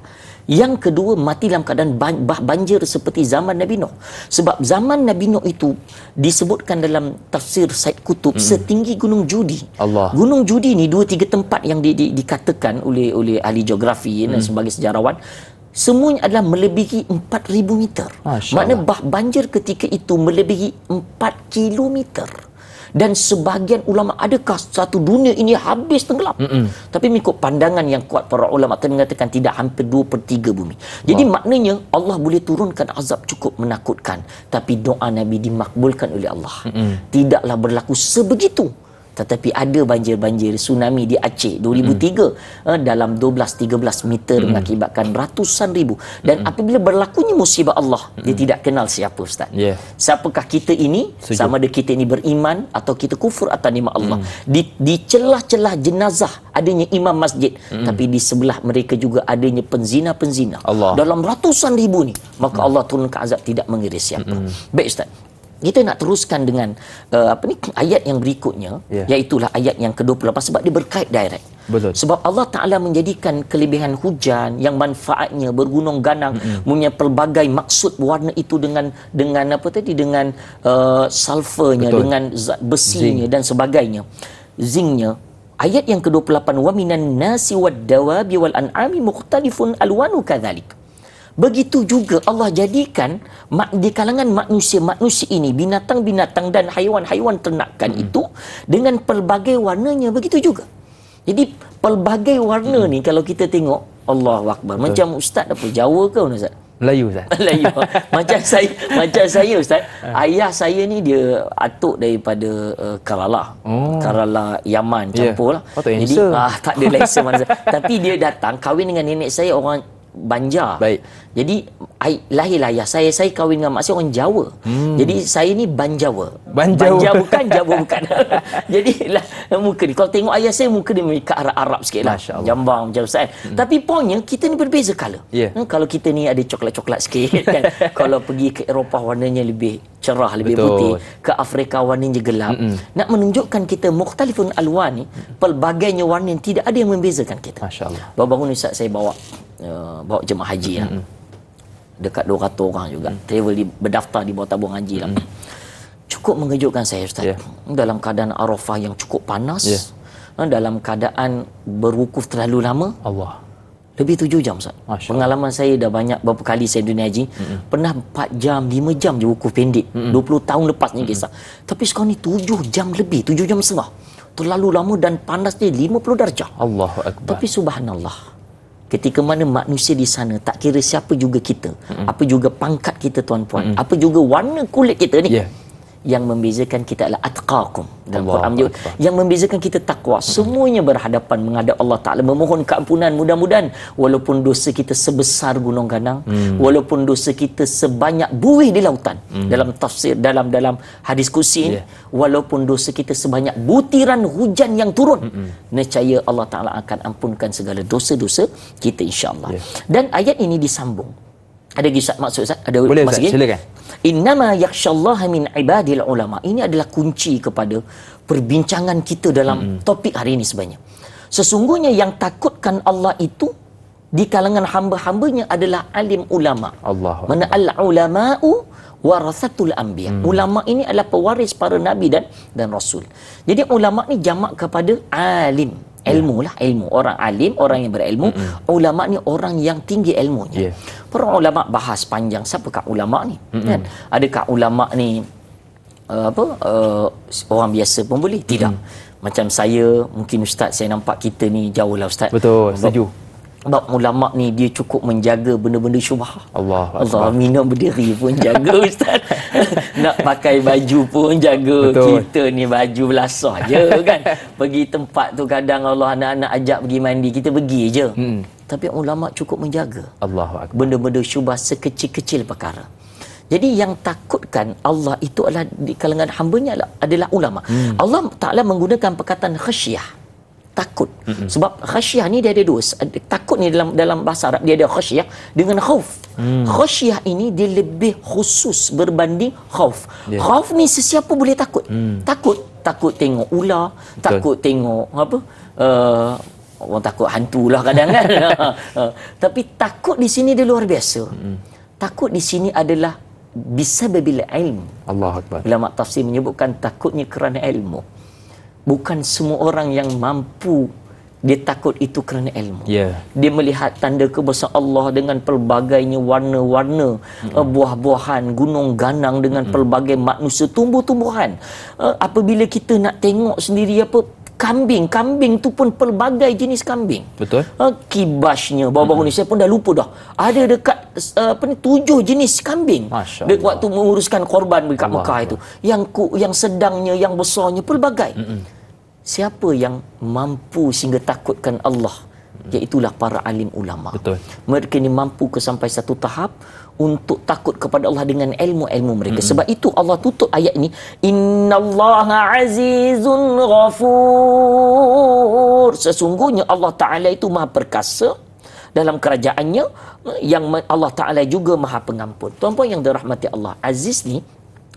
Yang kedua mati dalam keadaan bah banjir seperti zaman Nabi Nuh. Sebab zaman Nabi Nuh itu disebutkan dalam tafsir Said Kutub hmm. setinggi Gunung Judi. Allah. Gunung Judi ni dua tiga tempat yang di, di, dikatakan oleh oleh ahli geografi hmm. dan sebagai sejarawan semuanya adalah melebihi 4000 meter. bah banjir ketika itu melebihi 4 kilometer dan sebagian ulama adakah satu dunia ini habis tenggelam mm -mm. tapi mengikut pandangan yang kuat para ulama telah mengatakan tidak hampir dua per 3 bumi jadi wow. maknanya Allah boleh turunkan azab cukup menakutkan tapi doa Nabi dimakbulkan oleh Allah mm -mm. tidaklah berlaku sebegitu tetapi ada banjir-banjir tsunami di Aceh 2003 mm. eh, dalam 12 13 meter mm. mengakibatkan ratusan ribu dan mm. apabila berlakunya musibah Allah mm. dia hmm. tidak kenal siapa ustaz. Yeah. Siapakah kita ini Sejuk. sama ada kita ini beriman atau kita kufur atau nikmat Allah. Mm. Di di celah-celah jenazah adanya imam masjid mm. tapi di sebelah mereka juga adanya penzina-penzina. Allah. Dalam ratusan ribu ni maka mm. Allah turun ke azab tidak mengiris siapa. Mm. Baik ustaz. Kita nak teruskan dengan uh, apa ni ayat yang berikutnya yeah. iaitu lah ayat yang ke-28 sebab dia berkait direct. Betul. Sebab Allah Taala menjadikan kelebihan hujan yang manfaatnya bergunung ganang mm-hmm. punya pelbagai maksud warna itu dengan dengan apa tadi dengan uh, sulfurnya Betul. dengan zat besinya Zing. dan sebagainya. Zingnya ayat yang ke-28 wa minan nasi wad dawabi wal an'ami mukhtalifun alwanu kadzalik. Begitu juga Allah jadikan di kalangan manusia-manusia ini, binatang-binatang dan haiwan-haiwan ternakan hmm. itu dengan pelbagai warnanya begitu juga. Jadi pelbagai warna hmm. ni kalau kita tengok, Allah Akbar. Macam ustaz apa Jawa ke ustaz? Melayu ustaz. [LAUGHS] Melayu. macam saya macam saya ustaz, [LAUGHS] ah. ayah saya ni dia atuk daripada uh, Kerala. Oh. Kerala Yaman ya. campur yeah. lah. Jadi ah tak ada lesen Tapi dia datang kahwin dengan nenek saya orang Banjar. Baik. Jadi I, lahirlah ya saya saya kahwin dengan mak orang Jawa. Hmm. Jadi saya ni Banjawa. Banjawa. Banjar bukan Jawa bukan. [LAUGHS] Jadi lah muka ni kalau tengok ayah saya muka dia ke arah Arab sikitlah. Jambang macam saya. Kan. Hmm. Tapi poinnya kita ni berbeza color. Yeah. Hmm, kalau kita ni ada coklat-coklat sikit [LAUGHS] kan. kalau pergi ke Eropah warnanya lebih cerah, lebih Betul. putih. Ke Afrika warnanya gelap. Mm-mm. Nak menunjukkan kita mukhtalifun alwan ni pelbagainya warna yang tidak ada yang membezakan kita. Masya-Allah. Baru-baru ni saya bawa uh, bawa jemaah haji lah. Dekat 200 orang juga. Mm. Travel di, berdaftar di bawah tabung haji lah. Cukup mengejutkan saya Ustaz. Yeah. Dalam keadaan Arafah yang cukup panas. Yeah. Eh, dalam keadaan berwukuf terlalu lama. Allah. Lebih tujuh jam Ustaz. Pengalaman saya dah banyak berapa kali saya dunia haji. Mm-mm. Pernah empat jam, lima jam je wukuf pendek. Mm-mm. 20 tahun lepas ni kisah. Tapi sekarang ni tujuh jam lebih. tujuh jam setengah. Terlalu lama dan panasnya puluh darjah. Allahu Akbar. Tapi subhanallah ketika mana manusia di sana tak kira siapa juga kita mm-hmm. apa juga pangkat kita tuan-puan mm-hmm. apa juga warna kulit kita ni yeah yang membezakan kita adalah atqakum dalam Allah Quran juga yang membezakan kita takwa hmm. semuanya berhadapan menghadap Allah Taala memohon keampunan mudah-mudahan walaupun dosa kita sebesar gunung ganang hmm. walaupun dosa kita sebanyak buih di lautan hmm. dalam tafsir dalam dalam hadis kursi yeah. walaupun dosa kita sebanyak butiran hujan yang turun niscaya hmm. Allah Taala akan ampunkan segala dosa-dosa kita insyaallah yeah. dan ayat ini disambung ada lagi maksud Ustaz? Ada Boleh Ustaz, silakan. Innama yakshallaha min ibadil ulama. Ini adalah kunci kepada perbincangan kita dalam hmm. topik hari ini sebenarnya. Sesungguhnya yang takutkan Allah itu di kalangan hamba-hambanya adalah alim ulama. Allah. Mana al-ulama'u warasatul anbiya. Hmm. Ulama ini adalah pewaris para nabi dan dan rasul. Jadi ulama ni jamak kepada alim. Ya. ilmu lah ilmu orang alim orang yang berilmu mm-hmm. ulama ni orang yang tinggi ilmunya yeah. para ulama bahas panjang siapakah ulama ni mm-hmm. kan adakah ulama ni uh, apa uh, orang biasa pun boleh tidak mm. macam saya mungkin ustaz saya nampak kita ni jauh lah ustaz betul setuju sebab ulama ni dia cukup menjaga benda-benda syubhah. Allah. Allah minum berdiri pun jaga [LAUGHS] ustaz. Nak pakai baju pun jaga. Betul. Kita ni baju belasah je kan. Pergi tempat tu kadang Allah anak-anak ajak pergi mandi, kita pergi je. Hmm. Tapi ulama cukup menjaga. Allah. Benda-benda syubhah sekecil-kecil perkara. Jadi yang takutkan Allah itu adalah di kalangan hambanya adalah ulama. Hmm. Allah Taala menggunakan perkataan khasyah takut. Mm-hmm. Sebab khasyah ni dia ada dua. Takut ni dalam dalam bahasa Arab dia ada khasyah dengan khauf. Mm. Khasyah ini dia lebih khusus berbanding khauf. Yeah. Khauf ni sesiapa boleh takut. Mm. Takut takut tengok ular, Betul. takut tengok apa? Uh, orang takut lah kadang kan. [LAUGHS] Eh, tapi takut di sini dia luar biasa. mm Takut di sini adalah bisa bila ilmu. Allah Akbar. Ulama tafsir menyebutkan takutnya kerana ilmu bukan semua orang yang mampu dia takut itu kerana ilmu. Yeah. Dia melihat tanda kebesaran Allah dengan pelbagainya warna-warna mm-hmm. buah-buahan, gunung-ganang dengan mm-hmm. pelbagai manusia, tumbuh-tumbuhan. Eh, apabila kita nak tengok sendiri apa kambing kambing tu pun pelbagai jenis kambing betul uh, kibasnya bawa-bawa hmm. ni saya pun dah lupa dah ada dekat uh, apa ni tujuh jenis kambing dek waktu menguruskan korban dekat Allah. Mekah itu yang ku, yang sedangnya yang besarnya pelbagai hmm. siapa yang mampu sehingga takutkan Allah mm. iaitulah para alim ulama betul mereka ni mampu ke sampai satu tahap untuk takut kepada Allah dengan ilmu-ilmu mereka. Hmm. Sebab itu Allah tutup ayat ini, Inna Allah azizun ghafur. Sesungguhnya Allah Taala itu Maha perkasa dalam kerajaannya yang Allah Taala juga Maha pengampun. tuan puan yang dirahmati Allah, Aziz ni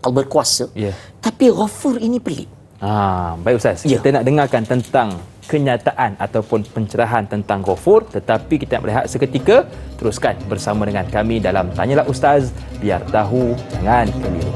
al berkuasa. Yeah. Tapi Ghafur ini pelik. Ah, baik ustaz. Yeah. Kita nak dengarkan tentang kenyataan ataupun pencerahan tentang Ghafur tetapi kita melihat seketika teruskan bersama dengan kami dalam tanyalah ustaz biar tahu jangan keliru.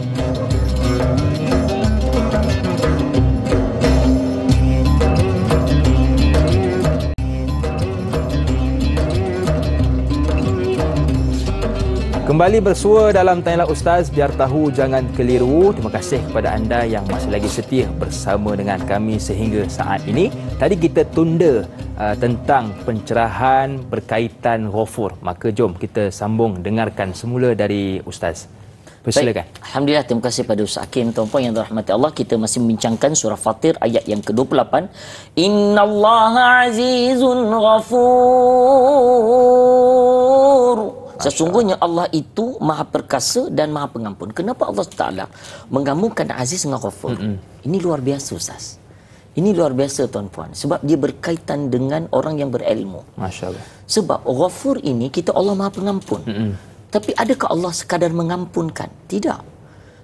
Kembali bersua dalam Tanyalah Ustaz Biar tahu jangan keliru Terima kasih kepada anda yang masih lagi setia Bersama dengan kami sehingga saat ini Tadi kita tunda uh, tentang pencerahan berkaitan ghafur Maka jom kita sambung dengarkan semula dari Ustaz Persilakan Baik. Alhamdulillah terima kasih kepada Ustaz Hakim Tuan-tuan yang dirahmati Allah Kita masih membincangkan surah Fatir ayat yang ke-28 Inna Allah azizun ghafur Sesungguhnya Allah itu maha perkasa dan maha pengampun. Kenapa Allah Ta'ala menggambungkan aziz dengan ghafur? Mm-hmm. Ini luar biasa Ustaz. Ini luar biasa tuan-puan. Sebab dia berkaitan dengan orang yang berilmu. Masya Allah. Sebab ghafur ini kita Allah maha pengampun. Mm-hmm. Tapi adakah Allah sekadar mengampunkan? Tidak.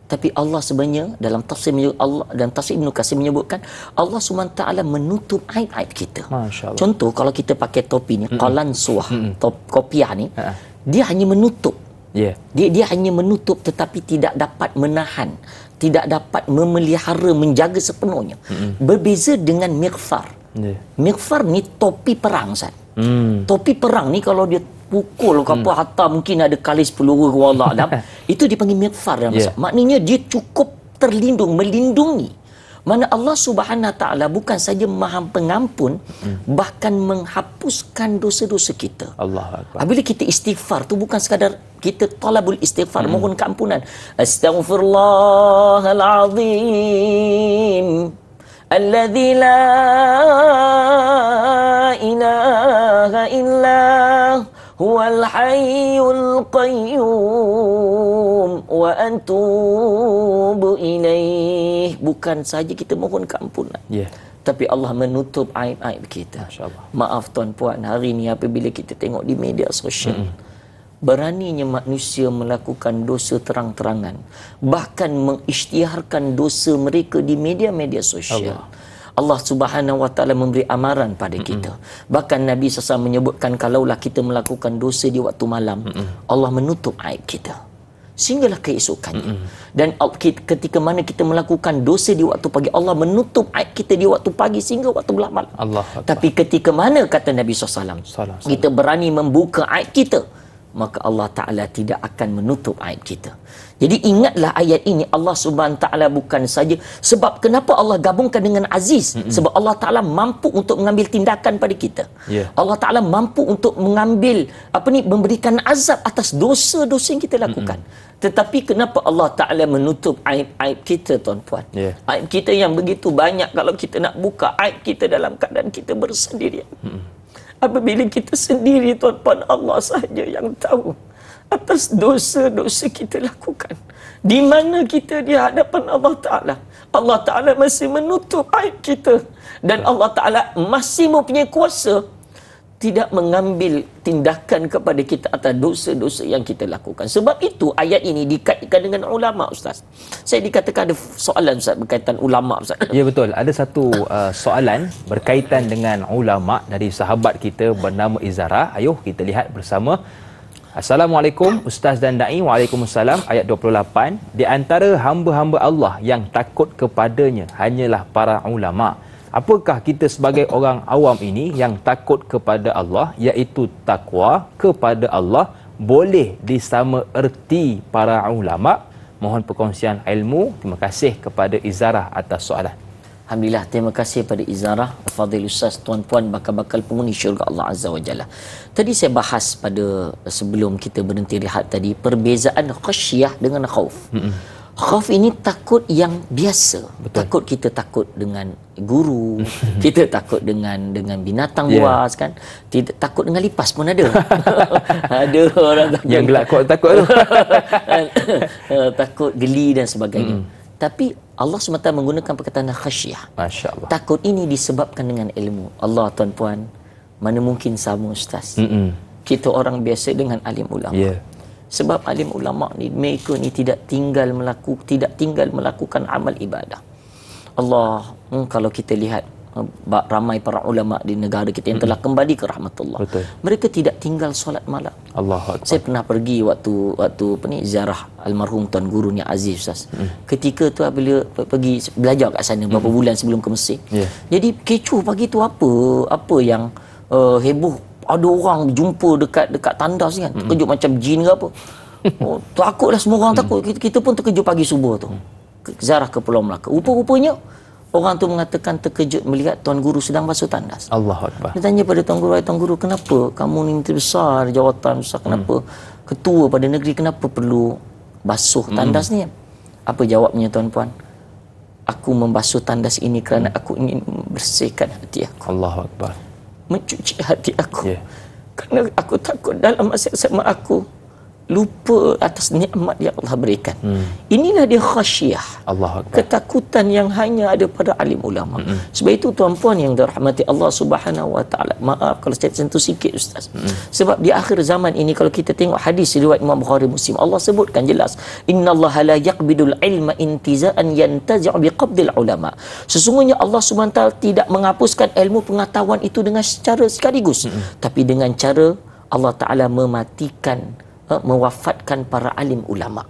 Tapi Allah sebenarnya dalam tafsir Allah dan tafsir Ibn Qasim menyebutkan Allah SWT menutup aib-aib kita. Masya Allah. Contoh kalau kita pakai topi ni, mm-hmm. kalan suah, mm-hmm. top, kopiah ni, uh-huh dia hanya menutup yeah. dia dia hanya menutup tetapi tidak dapat menahan tidak dapat memelihara menjaga sepenuhnya mm-hmm. berbeza dengan mikfar yeah. mikfar ni topi perang san mm. topi perang ni kalau dia pukul ke apa mm. hatta mungkin ada kalis peluru ke wallah [LAUGHS] itu dipanggil mikfar dalam ya, yeah. maknanya dia cukup terlindung melindungi mana Allah Subhanahu taala bukan saja Maha Pengampun hmm. bahkan menghapuskan dosa-dosa kita. Allah Akbar. Bila kita istighfar tu bukan sekadar kita talabul istighfar hmm. mohon keampunan. Astaghfirullahal azim alladzi la ilaha illa huwal hayyul qayyum wa antubu ilayhi bukan saja kita mohon keampunan. Ya. Yeah. Tapi Allah menutup aib-aib kita. Maaf tuan-puan, hari ini apabila kita tengok di media sosial. Mm-hmm. Beraninya manusia melakukan dosa terang-terangan. Bahkan mengisytiharkan dosa mereka di media-media sosial. Allah. Allah Subhanahu Wa Taala memberi amaran pada kita. Mm-mm. Bahkan Nabi SAW menyebutkan kalaulah kita melakukan dosa di waktu malam, Mm-mm. Allah menutup aib kita sehinggalah keesokannya. Mm-hmm. Dan ketika mana kita melakukan dosa di waktu pagi, Allah menutup aib kita di waktu pagi sehingga waktu belah malam. Allah Tapi ketika mana kata Nabi SAW, salam, salam. kita berani membuka aib kita, maka Allah Ta'ala tidak akan menutup aib kita. Jadi ingatlah ayat ini Allah Subhanahu taala bukan saja sebab kenapa Allah gabungkan dengan aziz mm-hmm. sebab Allah taala mampu untuk mengambil tindakan pada kita. Yeah. Allah taala mampu untuk mengambil apa ni memberikan azab atas dosa-dosa yang kita lakukan. Mm-hmm. Tetapi kenapa Allah taala menutup aib-aib kita tuan-puan? Yeah. Aib kita yang begitu banyak kalau kita nak buka aib kita dalam keadaan kita bersendirian. Mm-hmm. Apabila kita sendiri tuan-puan Allah sahaja yang tahu atas dosa-dosa kita lakukan. Di mana kita di hadapan Allah Ta'ala. Allah Ta'ala masih menutup aib kita. Dan Allah Ta'ala masih mempunyai kuasa tidak mengambil tindakan kepada kita atas dosa-dosa yang kita lakukan. Sebab itu ayat ini dikaitkan dengan ulama ustaz. Saya dikatakan ada soalan ustaz berkaitan ulama ustaz. Ya betul, ada satu uh, soalan berkaitan dengan ulama dari sahabat kita bernama Izara. Ayuh kita lihat bersama Assalamualaikum Ustaz dan Da'i Waalaikumsalam Ayat 28 Di antara hamba-hamba Allah Yang takut kepadanya Hanyalah para ulama' Apakah kita sebagai orang awam ini yang takut kepada Allah iaitu takwa kepada Allah boleh disama erti para ulama? Mohon perkongsian ilmu. Terima kasih kepada Izarah atas soalan. Alhamdulillah terima kasih pada Izarah Fadil Ustaz tuan-puan bakal-bakal penghuni syurga Allah Azza wa Jalla. Tadi saya bahas pada sebelum kita berhenti rehat tadi perbezaan khasyah dengan khauf. Hmm. Khauf ini takut yang biasa. Betul. Takut kita takut dengan guru, kita takut dengan dengan binatang yeah. buas kan. Tidak takut dengan lipas pun ada. [LAUGHS] ada orang takut. yang gelak takut tu. [LAUGHS] Eh, takut geli dan sebagainya. Hmm. Tapi Allah semata menggunakan perkataan khasyiah. Masya Allah. Takut ini disebabkan dengan ilmu. Allah tuan-puan, mana mungkin sama ustaz. Mm-mm. Kita orang biasa dengan alim ulama. Yeah. Sebab alim ulama ni, mereka ni tidak tinggal melaku, tidak tinggal melakukan amal ibadah. Allah, hmm, kalau kita lihat ramai para ulama di negara kita yang telah kembali ke rahmatullah. Betul. Mereka tidak tinggal solat malam. Allahuakbar. Saya pernah pergi waktu waktu apa ni ziarah almarhum tuan gurunya ni Aziz Ustaz. Mm. Ketika tu bila pergi belajar kat sana beberapa bulan sebelum ke Mesir. Yeah. Jadi kecoh pagi tu apa apa yang uh, heboh ada orang jumpa dekat dekat tandas kan terkejut mm. macam jin ke apa. [LAUGHS] Oh, takutlah semua orang takut. Mm. Kita, kita pun terkejut pagi subuh tu. Mm. Ziarah ke Pulau Melaka. Rupa-rupanya Orang tu mengatakan terkejut melihat Tuan Guru sedang basuh tandas. Allah Akbar. Dia tanya pada Tuan Guru, Tuan Guru kenapa kamu ni menteri besar, jawatan besar, kenapa hmm. ketua pada negeri, kenapa perlu basuh hmm. tandas hmm. ni? Apa jawabnya Tuan Puan? Aku membasuh tandas ini kerana hmm. aku ingin bersihkan hati aku. Allah Akbar. Mencuci hati aku. Yeah. Kerana aku takut dalam masa sama aku, lupa atas nikmat yang Allah berikan. Hmm. Inilah dia khasyiah. Allah Akbar. Ketakutan yang hanya ada pada alim ulama. Hmm. Sebab itu tuan tuan yang dirahmati Allah Subhanahu wa taala. Maaf kalau saya sentuh sikit ustaz. Hmm. Sebab di akhir zaman ini kalau kita tengok hadis riwayat Imam Bukhari Muslim Allah sebutkan jelas innallaha la yaqbidul ilma intiza'an yantazi'u biqabdil ulama. Sesungguhnya Allah Subhanahu taala tidak menghapuskan ilmu pengetahuan itu dengan secara sekaligus hmm. tapi dengan cara Allah Taala mematikan uh, mewafatkan para alim ulama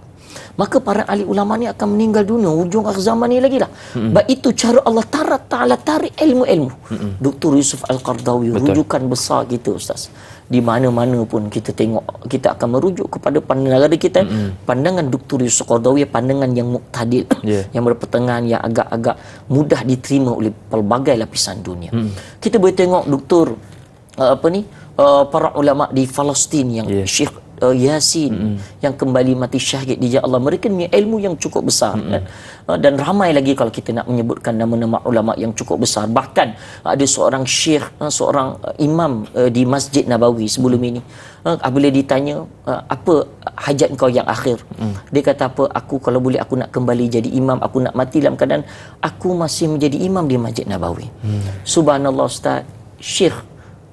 maka para ahli ulama ni akan meninggal dunia ujung akhir zaman ni lagi lah mm-hmm. But itu cara Allah Taala ta'ala tarik ilmu-ilmu mm-hmm. Dr. Yusuf Al-Qardawi rujukan besar kita ustaz di mana-mana pun kita tengok kita akan merujuk kepada pandangan kita mm-hmm. pandangan Dr. Yusuf Al-Qardawi pandangan yang muktadil yeah. yang berpertengahan yang agak-agak mudah diterima oleh pelbagai lapisan dunia mm kita boleh tengok Dr. Uh, eh, apa ni uh, para ulama di Palestin yang yeah. Syekh uh, Yasin mm -hmm. yang kembali mati syahid di jalan Allah mereka punya ilmu yang cukup besar mm -hmm. kan? uh, dan ramai lagi kalau kita nak menyebutkan nama-nama ulama yang cukup besar bahkan uh, ada seorang syekh uh, ah, seorang uh, imam uh, di Masjid Nabawi sebelum ini uh, bila ditanya uh, apa hajat kau yang akhir mm -hmm. dia kata apa aku kalau boleh aku nak kembali jadi imam aku nak mati dalam keadaan aku masih menjadi imam di Masjid Nabawi mm -hmm. subhanallah ustaz syekh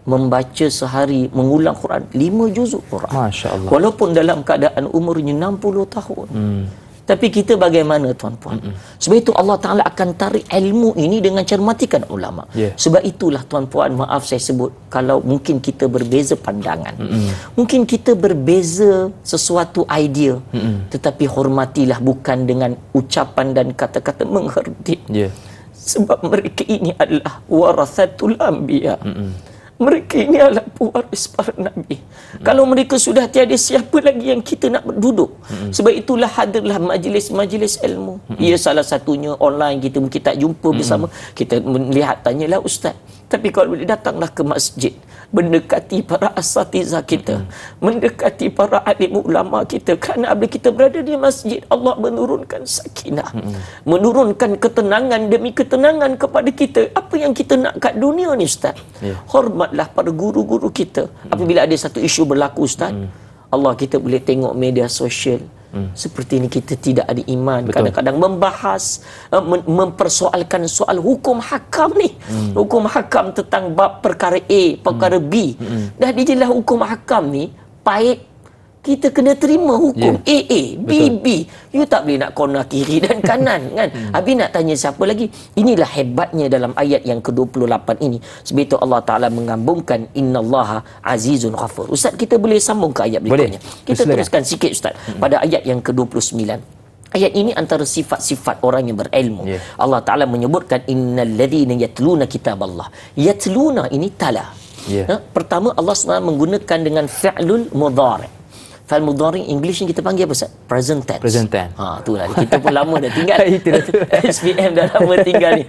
membaca sehari mengulang Quran lima juzuk Quran masya-Allah walaupun dalam keadaan umurnya 60 tahun hmm. tapi kita bagaimana tuan puan. Hmm, hmm. sebab itu Allah Taala akan tarik ilmu ini dengan cermatikan ulama yeah. sebab itulah tuan puan maaf saya sebut kalau mungkin kita berbeza pandangan hmm. hmm. mungkin kita berbeza sesuatu idea hmm, hmm. tetapi hormatilah bukan dengan ucapan dan kata-kata menghardik yeah. sebab mereka ini adalah warasatul anbiya hmm. Mereka ini adalah pewaris para Nabi. Hmm. Kalau mereka sudah tiada, siapa lagi yang kita nak duduk? Hmm. Sebab itulah hadirlah majlis-majlis ilmu. Hmm. Ia salah satunya online kita mungkin tak jumpa hmm. bersama. Kita melihat, tanyalah Ustaz. Tapi kalau datanglah ke masjid, mendekati para asatizah kita, mendekati para alim ulama kita. Kerana apabila kita berada di masjid, Allah menurunkan sakinah. Menurunkan ketenangan demi ketenangan kepada kita. Apa yang kita nak kat dunia ni Ustaz? Yeah. Hormatlah pada guru-guru kita. Apabila ada satu isu berlaku Ustaz, Allah kita boleh tengok media sosial. Hmm. Seperti ini kita tidak ada iman kadang-kadang membahas eh, mempersoalkan soal hukum hakam ni. Hmm. Hukum hakam tentang bab perkara A, perkara hmm. B. Hmm. hmm. Dah dijelah hukum hakam ni pahit kita kena terima hukum yeah. AA, BB. Betul. You tak boleh nak kona kiri dan kanan [LAUGHS] kan. Hmm. Abi nak tanya siapa lagi? Inilah hebatnya dalam ayat yang ke-28 ini. Sebab itu Allah Taala mengambungkan innallaha azizun ghafur. Ustaz kita boleh sambung ke ayat berikutnya. Boleh. Kita Bersilakan. teruskan sikit ustaz hmm. pada ayat yang ke-29. Ayat ini antara sifat-sifat orang yang berilmu. Yeah. Allah Taala menyebutkan innalladhina yatluna kitaballah. Yatluna ini tala. Yeah. Ha? Pertama Allah SWT menggunakan dengan fi'lul mudhari' fa'il mudhari english ni kita panggil apa present tense present tense ha itulah kita pun lama dah tinggal SPM [LAUGHS] [LAUGHS] dah lama tinggal ni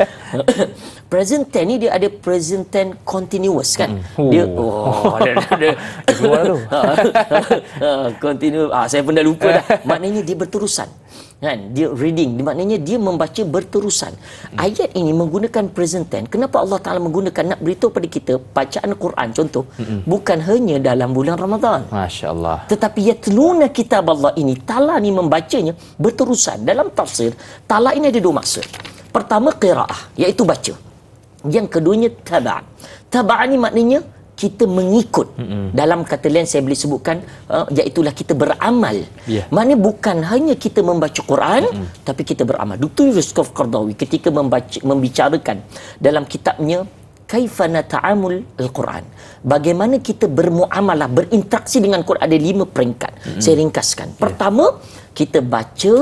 [COUGHS] present tense ni dia ada present tense continuous kan hmm. dia oh, oh ada [LAUGHS] ada tu ha, ha, ha, ha continuous ah saya pun dah lupa dah maknanya dia berterusan kan dia reading maknanya dia membaca berterusan hmm. ayat ini menggunakan present tense kenapa Allah Taala menggunakan nak beritahu pada kita bacaan Quran contoh hmm. bukan hanya dalam bulan Ramadan masyaallah tetapi ya yatluna kitab Allah ini tala ni membacanya berterusan dalam tafsir tala ini ada dua maksud pertama qiraah iaitu baca yang keduanya taba' taba' ni maknanya kita mengikut mm-hmm. dalam kata lain saya boleh sebutkan uh, iaitu kita beramal. Yeah. Maknanya bukan hanya kita membaca Quran mm-hmm. tapi kita beramal. Dr. Yuskof Qardawi ketika membaca, membicarakan dalam kitabnya Kaifana ta'amul al-Quran. Bagaimana kita bermuamalah, berinteraksi dengan Quran ada lima peringkat. Mm-hmm. Saya ringkaskan. Ya. Pertama, yeah. kita baca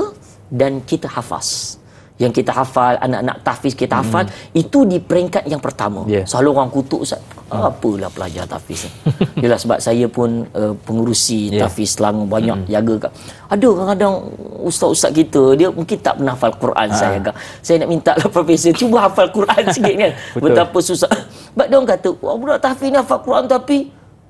dan kita hafaz yang kita hafal anak-anak tahfiz kita hafal hmm. itu di peringkat yang pertama yeah. selalu orang kutuk ustaz ah. apalah pelajar tahfiz ni [LAUGHS] yalah sebab saya pun uh, pengurusi yeah. tahfiz Selangor banyak hmm. jaga kat ada kadang-kadang ustaz-ustaz kita dia mungkin tak pernah hafal Quran ha. saya kak. saya nak minta lah [LAUGHS] profesor cuba hafal Quran [LAUGHS] sikit kan betapa susah sebab dia orang kata oh, budak tahfiz ni hafal Quran tapi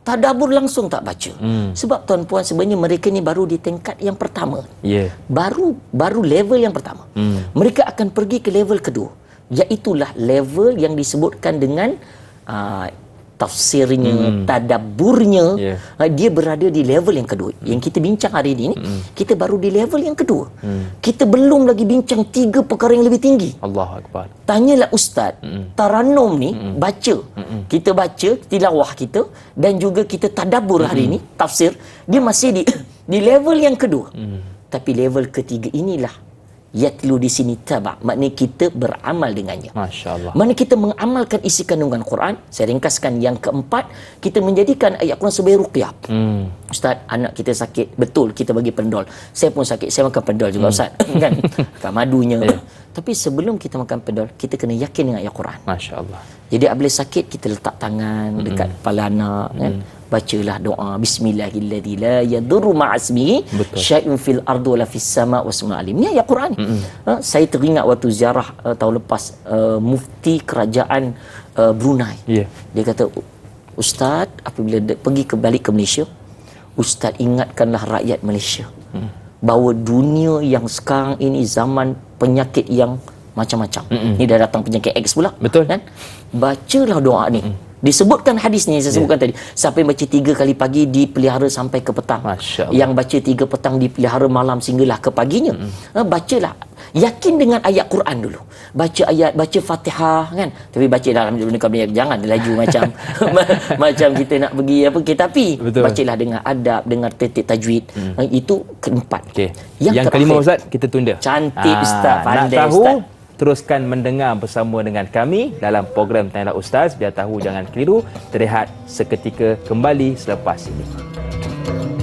tak dabur langsung tak baca. Hmm. Sebab tuan-puan sebenarnya mereka ni baru di tingkat yang pertama. Yeah. Baru baru level yang pertama. Hmm. Mereka akan pergi ke level kedua. Iaitulah level yang disebutkan dengan... Uh, tafsirnya, mm. tadaburnya, yeah. Eh, dia berada di level yang kedua. Hmm. Yang kita bincang hari ini, mm. kita baru di level yang kedua. Mm. Kita belum lagi bincang tiga perkara yang lebih tinggi. Allah Akbar. Tanyalah Ustaz, mm. Taranum ni mm. baca. Mm. Kita baca, tilawah kita, dan juga kita tadabur mm. hari hmm. ini, tafsir, dia masih di, [COUGHS] di level yang kedua. Mm. Tapi level ketiga inilah yatlu di sini taba makni kita beramal dengannya masyaallah makni kita mengamalkan isi kandungan Quran saya ringkaskan yang keempat kita menjadikan ayat Quran sebagai ruqyah hmm. ustaz anak kita sakit betul kita bagi pendol saya pun sakit saya makan pendol juga hmm. ustaz kan [LAUGHS] kan madunya yeah. Tapi sebelum kita makan pedal, kita kena yakin dengan ayat Quran. Masya Allah. Jadi abla sakit, kita letak tangan dekat mm-hmm. kepala anak. Mm-hmm. Kan? Bacalah doa. Bismillahirrahmanirrahim. Ya, yadurru ma'asmi syai'un fil ardu wa la fis sama wa sunnah alim. Ini ayat Quran. Mm-hmm. Ha? Saya teringat waktu ziarah uh, tahun lepas uh, mufti kerajaan uh, Brunei. Yeah. Dia kata, Ustaz, apabila de- pergi kembali ke Malaysia, Ustaz ingatkanlah rakyat Malaysia. mm Bahawa dunia yang sekarang ini zaman penyakit yang macam-macam. Mm -mm. Ni dah datang penyakit X pula. Betul. Kan? Bacalah doa ni. Mm -mm. Disebutkan hadis ni saya ya. sebutkan yeah. tadi. Siapa yang baca tiga kali pagi dipelihara sampai ke petang. Yang baca tiga petang dipelihara malam sehinggalah ke paginya. Mm. Uh, bacalah. Yakin dengan ayat Quran dulu. Baca ayat, baca fatihah kan. Tapi baca dalam dunia kami. Jangan laju [LAUGHS] macam [LAUGHS] macam kita nak pergi apa. Okay, tapi Betul. bacalah dengan adab, dengan tetik tajwid. Mm. Uh, itu keempat. Okay. Yang, yang kelima Ustaz, kita tunda. Cantik Aa, ah, Ustaz. Pandai nak tahu, Ustaz teruskan mendengar bersama dengan kami dalam program Tanya lah Ustaz. Biar tahu jangan keliru, terlihat seketika kembali selepas ini. Thank you.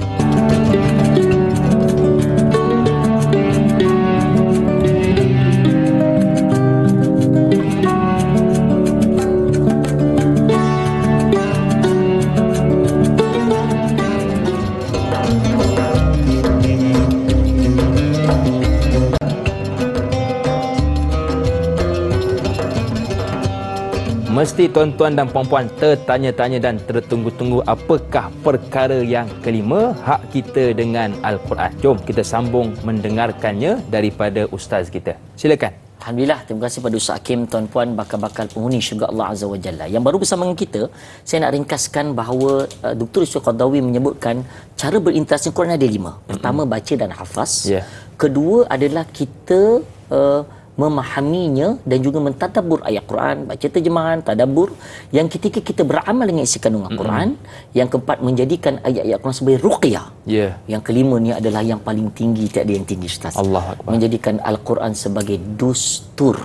pasti tuan-tuan dan puan-puan tertanya-tanya dan tertunggu-tunggu apakah perkara yang kelima hak kita dengan Al-Quran. Jom kita sambung mendengarkannya daripada ustaz kita. Silakan. Alhamdulillah, terima kasih pada Ustaz Hakim, tuan-puan, bakal-bakal penghuni syurga Allah Azza wa Jalla. Yang baru bersama dengan kita, saya nak ringkaskan bahawa uh, Dr. Ustaz Qadawi menyebutkan cara berinteraksi Quran ada lima. Pertama, baca dan hafaz. Yeah. Kedua adalah kita uh, memahaminya dan juga mentadabbur ayat Quran, baca terjemahan, tadabbur yang ketika kita beramal dengan isi kandungan mm-hmm. Quran, yang keempat menjadikan ayat-ayat Quran sebagai ruqyah. Yeah. Yang kelima ni adalah yang paling tinggi, tiada yang tinggi ustaz. Allah menjadikan Al-Quran sebagai dustur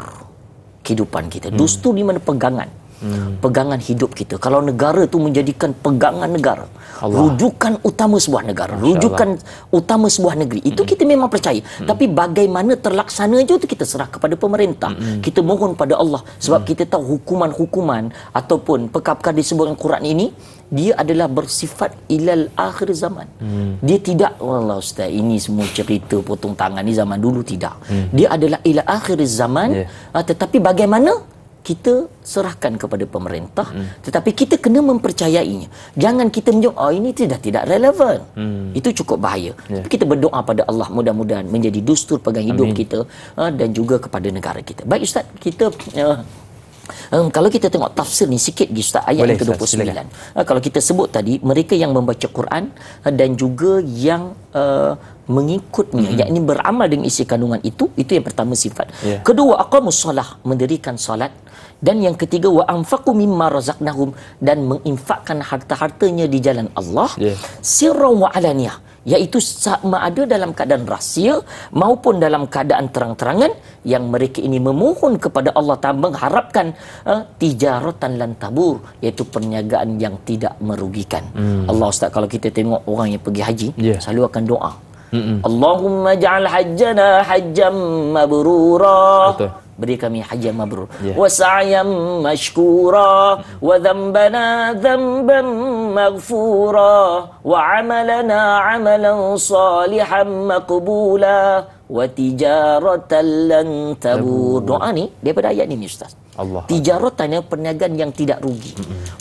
kehidupan kita. Mm. Dustur di mana pegangan hmm. pegangan hidup kita kalau negara itu menjadikan pegangan negara Allah. rujukan utama sebuah negara Masya rujukan Allah. utama sebuah negeri itu hmm. kita memang percaya hmm. tapi bagaimana terlaksana je itu kita serah kepada pemerintah hmm, hmm. kita mohon pada Allah sebab hmm. kita tahu hukuman-hukuman ataupun perkap-perkap disebutkan Quran ini dia adalah bersifat ilal akhir zaman. Hmm. Dia tidak Allah Ustaz ini semua cerita potong tangan ni zaman dulu tidak. Hmm. Dia adalah ilal akhir zaman yeah. Ah, tetapi bagaimana kita serahkan kepada pemerintah hmm. tetapi kita kena mempercayainya jangan kita menjum oh ini tidak tidak relevan hmm. itu cukup bahaya yeah. tapi kita berdoa pada Allah mudah-mudahan menjadi dustur pegang hidup kita uh, dan juga kepada negara kita baik ustaz kita uh, Um, kalau kita tengok tafsir ni sikit di ustaz ayat Boleh, yang ke-29. Ustaz, uh, kalau kita sebut tadi mereka yang membaca Quran uh, dan juga yang uh, mengikutnya hmm. yakni beramal dengan isi kandungan itu itu yang pertama sifat yeah. kedua aqamus solah mendirikan solat dan yang ketiga wa anfaqu mimma razaqnahum dan menginfakkan harta-hartanya di jalan Allah yeah. sirran wa alaniyah iaitu sama ada dalam keadaan rahsia maupun dalam keadaan terang-terangan yang mereka ini memohon kepada Allah Taala mengharapkan uh, tijaratan lan tabur iaitu perniagaan yang tidak merugikan. Hmm. Allah Ustaz kalau kita tengok orang yang pergi haji yeah. selalu akan doa Allahumma ja'al hajjana hajjan mabrura. Betul. Beri kami hajjan mabrur. Yeah. Wa sa'yan mashkura. Wa dhanbana dhanban maghfura. Wa amalana amalan salihan maqbula. Wa tijaratan lan tabur. Doa ni daripada ayat ni ni Ustaz. Allah. Tijaratan yang perniagaan yang tidak rugi.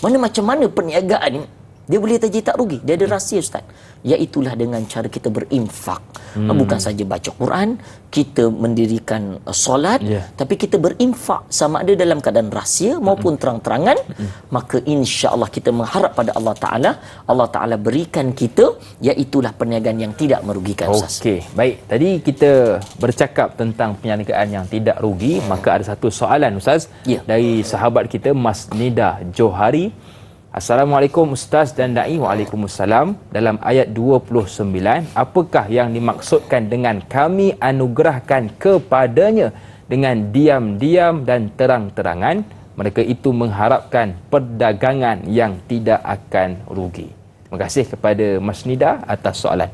Mana macam mana perniagaan ni? Dia boleh terjitak rugi. Dia ada rahsia Ustaz. Iaitulah ya, dengan cara kita berinfak. Hmm. Bukan saja baca Quran, kita mendirikan uh, solat, yeah. tapi kita berinfak sama ada dalam keadaan rahsia maupun hmm. terang-terangan. Hmm. Maka insya Allah kita mengharap pada Allah Ta'ala. Allah Ta'ala berikan kita, iaitulah ya, perniagaan yang tidak merugikan Ustaz. Okey, baik. Tadi kita bercakap tentang perniagaan yang tidak rugi. Hmm. Maka ada satu soalan Ustaz yeah. dari sahabat kita, Mas Nida Johari. Assalamualaikum Ustaz dan Da'i Waalaikumsalam Dalam ayat 29 Apakah yang dimaksudkan dengan kami anugerahkan kepadanya Dengan diam-diam dan terang-terangan Mereka itu mengharapkan perdagangan yang tidak akan rugi Terima kasih kepada Mas Nida atas soalan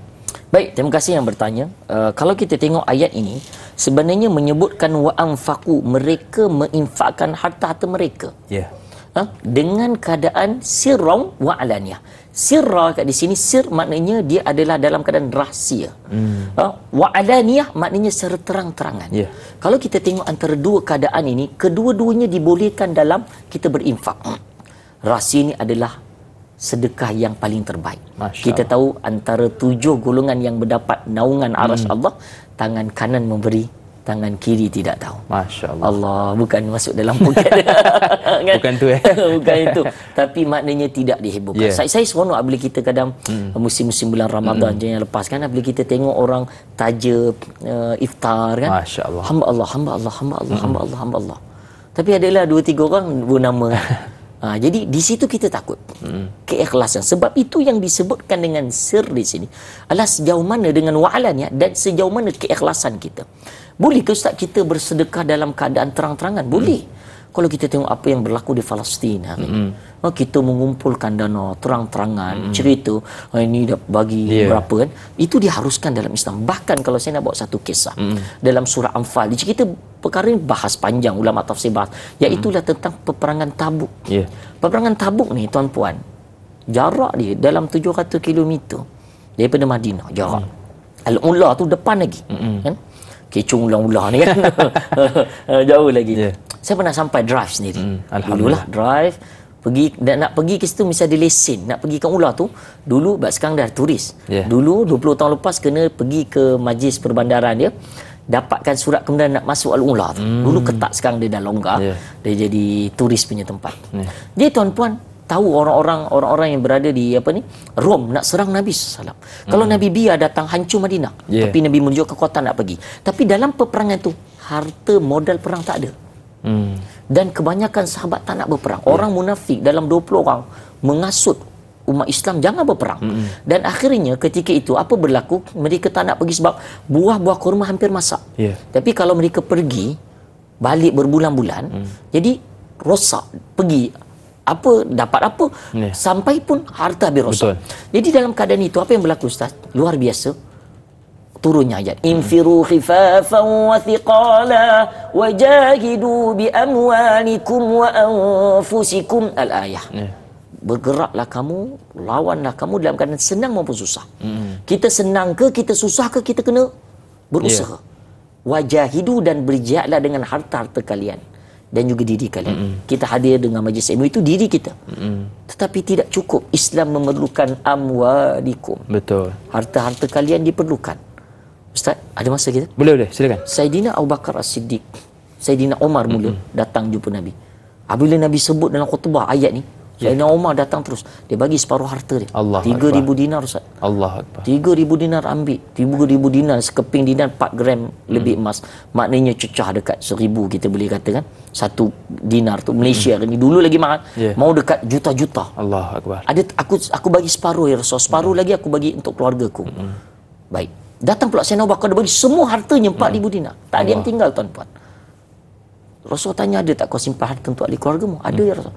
Baik, terima kasih yang bertanya uh, Kalau kita tengok ayat ini Sebenarnya menyebutkan wa'amfaku Mereka menginfakkan harta-harta mereka yeah ha? dengan keadaan sirrong wa alaniyah. Sirra kat di sini sir maknanya dia adalah dalam keadaan rahsia. Hmm. Ha? Wa alaniyah maknanya secara terang-terangan. Yeah. Kalau kita tengok antara dua keadaan ini, kedua-duanya dibolehkan dalam kita berinfak. [CLEARS THROAT] Rahsia ini adalah sedekah yang paling terbaik. Masya Allah. Kita tahu antara tujuh golongan yang mendapat naungan aras hmm. Allah, tangan kanan memberi, tangan kiri tidak tahu. Masya Allah. Allah bukan masuk dalam poket. [LAUGHS] [LAUGHS] kan? Bukan tu eh. [LAUGHS] bukan itu. Tapi maknanya tidak dihiburkan. Yeah. Saya, saya seronok bila kita kadang hmm. Uh, musim-musim bulan Ramadan hmm. yang lepas kan. Bila kita tengok orang taja uh, iftar kan. Masya Allah. Hamba Allah, hamba Allah, hamba Allah, hamba hmm. Allah, hamba Allah. Tapi ada lah dua tiga orang bernama. ha, jadi di situ kita takut. Hmm. Keikhlasan. Sebab itu yang disebutkan dengan sir di sini. Adalah sejauh mana dengan wa'alan ya. Dan sejauh mana keikhlasan kita. Boleh ke Ustaz kita bersedekah dalam keadaan terang-terangan? Boleh. Hmm. Kalau kita tengok apa yang berlaku di Palestin hari ini. Hmm. Oh, kita mengumpulkan dana terang-terangan, hmm. cerita, oh, ini dah bagi yeah. berapa kan. Itu diharuskan dalam Islam. Bahkan kalau saya nak bawa satu kisah. Hmm. Dalam surah Anfal. Kita perkara ini bahas panjang, ulama tafsir bahas. Iaitulah hmm. tentang peperangan tabuk. Yeah. Peperangan tabuk ni tuan-puan. Jarak dia dalam 700 kilometer. Daripada Madinah, jarak. Hmm. Al-Ula tu depan lagi. Hmm. Kan? kecung ular-ular ni kan. [LAUGHS] Eh, jauh lagi. Yeah. Saya pernah sampai drive sendiri. Hmm, Alhamdulillah. Dululah, drive pergi nak, nak pergi ke situ mesti ada lesen nak pergi ke ular tu dulu buat sekarang dah turis yeah. dulu 20 tahun lepas kena pergi ke majlis perbandaran dia dapatkan surat kemudian nak masuk al ular tu hmm. dulu ketat sekarang dia dah longgar yeah. dia jadi turis punya tempat yeah. jadi tuan-puan tahu orang-orang orang-orang yang berada di apa ni Rom nak serang Nabi sallallahu hmm. Kalau Nabi Bia datang hancur Madinah, yeah. tapi Nabi menunjuk kekuatan nak pergi. Tapi dalam peperangan itu harta modal perang tak ada. Hmm. Dan kebanyakan sahabat tak nak berperang. Yeah. Orang munafik dalam 20 orang mengasut umat Islam jangan berperang. Hmm. Dan akhirnya ketika itu apa berlaku? Mereka tak nak pergi sebab buah-buah kurma hampir masak. Yeah. Tapi kalau mereka pergi balik berbulan-bulan, hmm. jadi rosak pergi apa dapat apa yeah. sampai pun harta habis rosak. Betul. Jadi dalam keadaan itu apa yang berlaku ustaz? Luar biasa. Turunnya ayat infiru khifafan wa thiqala wajahidu bi amwalikum wa anfusikum al-ayah. Yeah. Bergeraklah kamu, lawanlah kamu dalam keadaan senang maupun susah. Mm. Kita senang ke, kita susah ke, kita kena berusaha. Yeah. Wajahidu dan berjihadlah dengan harta-harta kalian dan juga diri kalian. Mm-hmm. Kita hadir dengan majlis ilmu itu diri kita. Mm-hmm. Tetapi tidak cukup. Islam memerlukan amwalikum. Betul. Harta-harta kalian diperlukan. Ustaz, ada masa kita? Boleh, boleh. Silakan. Saidina Abu Bakar As-Siddiq, Saidina Umar mula mm-hmm. datang jumpa Nabi. Apabila Nabi sebut dalam khutbah ayat ni, Zainal Omar datang terus Dia bagi separuh harta dia Allah 3,000 Akbar. dinar Ustaz Allah Akbar 3,000 dinar ambil 3,000 dinar Sekeping dinar 4 gram hmm. lebih emas Maknanya cecah dekat 1,000 kita boleh kata kan Satu dinar tu Malaysia hmm. ni dulu lagi mahal yeah. Mau dekat juta-juta Allah Akbar Ada, aku, aku bagi separuh ya Rasul Separuh hmm. lagi aku bagi untuk keluarga ku hmm. Baik Datang pula Zainal Bakar dia bagi semua hartanya 4,000 hmm. dinar Tak Allah. ada yang tinggal tuan-puan Rasul tanya ada tak kau simpan harta untuk ahli keluargamu? Ada hmm. ya Rasul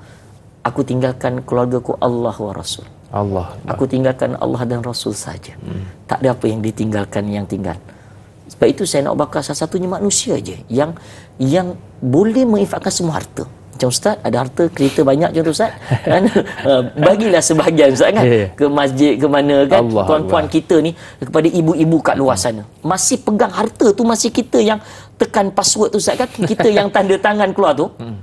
aku tinggalkan keluargaku Allah wa Rasul. Allah. Aku tinggalkan Allah dan Rasul saja. Hmm. Tak ada apa yang ditinggalkan yang tinggal. Sebab itu saya nak bakar salah satunya manusia aja yang yang boleh menginfakkan semua harta. Macam ustaz ada harta kereta banyak macam tu ustaz. [LAUGHS] Kan eh, bagilah sebahagian ustaz kan yeah. ke masjid ke mana kan Allah tuan kita ni kepada ibu-ibu kat luar sana. Masih pegang harta tu masih kita yang tekan password tu ustaz kan kita yang tanda tangan keluar tu. Hmm.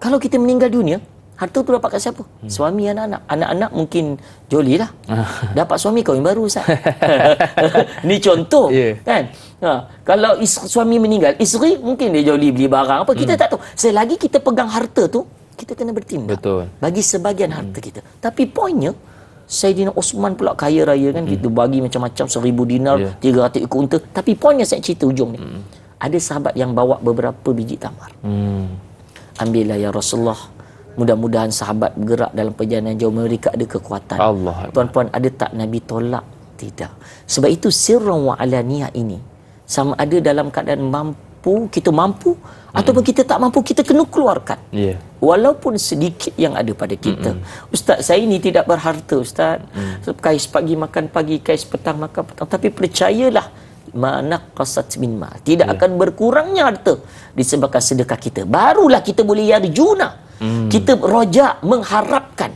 Kalau kita meninggal dunia, Harta tu dapat kat siapa? Hmm. Suami anak-anak. Anak-anak mungkin joli lah. [LAUGHS] dapat suami kau yang baru, Ustaz. [LAUGHS] Ni contoh. Yeah. Kan? Ha. Kalau is- suami meninggal, isteri mungkin dia joli beli barang. apa Kita hmm. tak tahu. Selagi kita pegang harta tu, kita kena bertindak. Betul. Bagi sebagian hmm. harta kita. Tapi poinnya, Sayyidina Osman pula kaya raya kan. Hmm. Kita bagi macam-macam seribu dinar, ya. tiga yeah. ratus ekor unta. Tapi poinnya saya cerita ujung ni. Hmm. Ada sahabat yang bawa beberapa biji tamar. Hmm. Ambillah ya Rasulullah. Mudah-mudahan sahabat bergerak dalam perjalanan jauh mereka ada kekuatan. Allah. tuan ada tak Nabi tolak? Tidak. Sebab itu sirran wa alaniyah ini sama ada dalam keadaan mampu kita mampu mm. ataupun kita tak mampu kita kena keluarkan. Ya. Yeah. Walaupun sedikit yang ada pada kita. Mm-mm. Ustaz, saya ini tidak berharta, ustaz. Mm. Kais pagi makan pagi, kais petang makan petang, tapi percayalah manak kasat min mal. Tidak yeah. akan berkurangnya harta disebabkan sedekah kita. Barulah kita boleh yarjuna. Hmm. Kita rojak mengharapkan.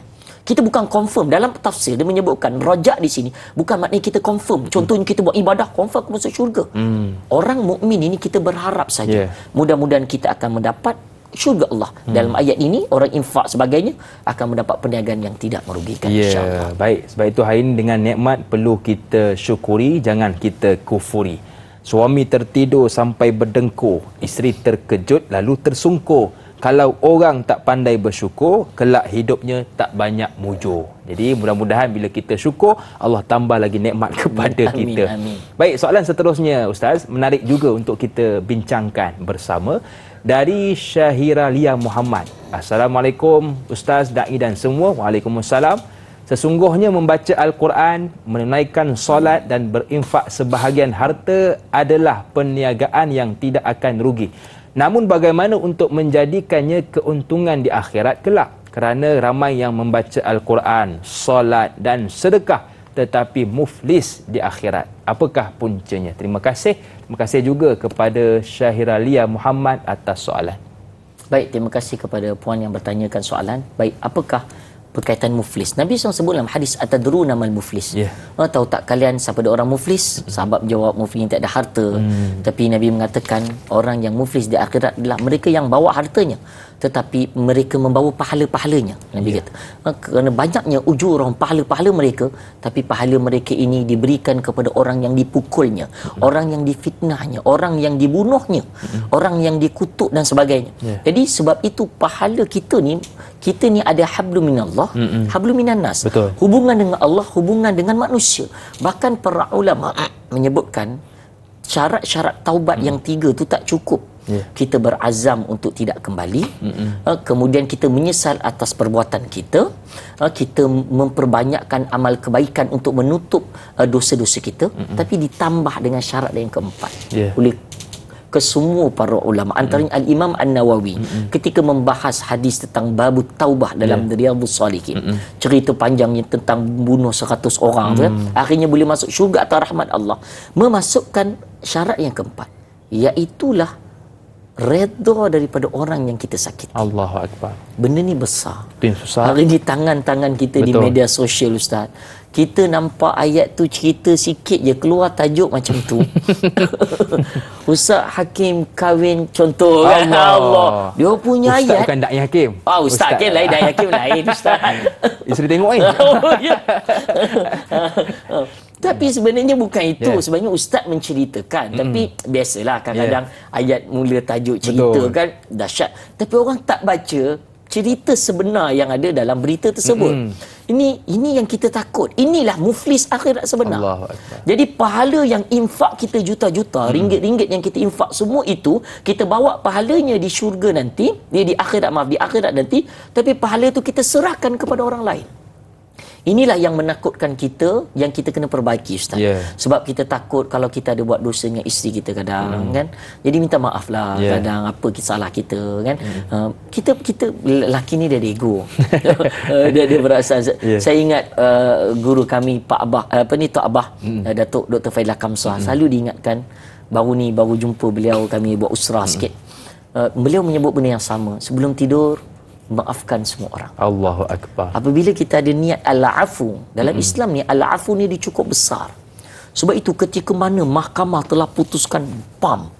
Kita bukan confirm. Dalam tafsir dia menyebutkan rojak di sini bukan maknanya kita confirm. Hmm. Contohnya kita buat ibadah confirm ke masuk syurga. Hmm. Orang mukmin ini kita berharap saja. Yeah. Mudah-mudahan kita akan mendapat syurga Allah. Hmm. Dalam ayat ini orang infak sebagainya akan mendapat perniagaan yang tidak merugikan yeah. Ya, baik, sebab itu hari ini dengan nikmat perlu kita syukuri, jangan kita kufuri. Suami tertidur sampai berdengkur, isteri terkejut lalu tersungkur. Kalau orang tak pandai bersyukur, kelak hidupnya tak banyak mujur. Jadi mudah-mudahan bila kita syukur, Allah tambah lagi nikmat kepada amin, kita. Amin. Baik, soalan seterusnya Ustaz, menarik juga untuk kita bincangkan bersama dari Syahira Lia Muhammad. Assalamualaikum Ustaz Da'i dan semua. Waalaikumsalam. Sesungguhnya membaca Al-Quran, menunaikan solat dan berinfak sebahagian harta adalah perniagaan yang tidak akan rugi. Namun bagaimana untuk menjadikannya keuntungan di akhirat kelak? Kerana ramai yang membaca Al-Quran, solat dan sedekah tetapi muflis di akhirat. Apakah puncanya? Terima kasih. Terima kasih juga kepada Syahira Lia Muhammad atas soalan. Baik, terima kasih kepada puan yang bertanyakan soalan. Baik, apakah berkaitan muflis? Nabi SAW sebut dalam hadis atadru namal muflis. Yeah. Uh, tahu tak kalian siapa dia orang muflis? Sahabat jawab muflis yang tak ada harta. Hmm. Tapi Nabi mengatakan orang yang muflis di akhirat adalah mereka yang bawa hartanya tetapi mereka membawa pahala-pahalanya Nabi yeah. kata kerana banyaknya ujuran pahala-pahala mereka tapi pahala mereka ini diberikan kepada orang yang dipukulnya mm-hmm. orang yang difitnahnya orang yang dibunuhnya mm-hmm. orang yang dikutuk dan sebagainya yeah. jadi sebab itu pahala kita ni kita ni ada hablu minallah mm-hmm. hablu minannas hubungan dengan Allah hubungan dengan manusia bahkan para ulama menyebutkan syarat-syarat taubat mm-hmm. yang tiga tu tak cukup Ya. kita berazam untuk tidak kembali uh, kemudian kita menyesal atas perbuatan kita ah, kita memperbanyakkan amal kebaikan untuk menutup ah, dosa-dosa kita Mm-mm. tapi ditambah dengan syarat yang keempat yeah. oleh kesemua para ulama antaranya mm-hmm. al-Imam An-Nawawi mm-hmm. ketika membahas hadis tentang bab taubah dalam yeah. Riyadhus Salihin mm-hmm. cerita panjangnya tentang bunuh 100 orang mm-hmm. tu ya. mm. akhirnya boleh masuk syurga atau rahmat Allah memasukkan syarat yang keempat iaitu lah Redo daripada orang yang kita sakit. Allahu akbar. Benda ni besar. besar. Hari ni tangan-tangan kita Betul. di media sosial ustaz. Kita nampak ayat tu cerita sikit je keluar tajuk macam tu. [LAUGHS] ustaz Hakim kahwin contoh Allah. Kan? Allah. Dia punya ustaz ayat. Ustaz bukan Dai Hakim. Ah oh, ustaz, ustaz. kan lain Dai Hakim lain ustaz. [LAUGHS] Isteri tengok ni. [LAUGHS] Tapi sebenarnya bukan itu. Yeah. Sebenarnya ustaz menceritakan. mm Tapi biasalah kadang-kadang yeah. ayat mula tajuk cerita Betul. kan dahsyat. Tapi orang tak baca cerita sebenar yang ada dalam berita tersebut. mm Ini ini yang kita takut. Inilah muflis akhirat sebenar. Jadi pahala yang infak kita juta-juta, mm. ringgit-ringgit yang kita infak semua itu kita bawa pahalanya di syurga nanti, dia di akhirat maaf, di akhirat nanti, tapi pahala itu kita serahkan kepada orang lain. Inilah yang menakutkan kita yang kita kena perbaiki ustaz. Yeah. Sebab kita takut kalau kita ada buat dosa dengan isteri kita kadang hmm. kan. Jadi minta maaflah yeah. kadang apa salah kita kan. Hmm. Uh, kita kita laki ni dia ada ego. [LAUGHS] Uh, dia ada perasaan. Yeah. Saya ingat uh, guru kami Pak Abah uh, apa ni Tok Abah hmm. uh, Datuk Dr Faidah Kamsah hmm. selalu diingatkan baru ni baru jumpa beliau kami buat usrah hmm. sikit. Uh, beliau menyebut benda yang sama sebelum tidur maafkan semua orang. Allahu akbar. Apabila kita ada niat al-afu, dalam mm-hmm. Islam ni al-afu ni dia cukup besar. Sebab itu ketika mana mahkamah telah putuskan pam,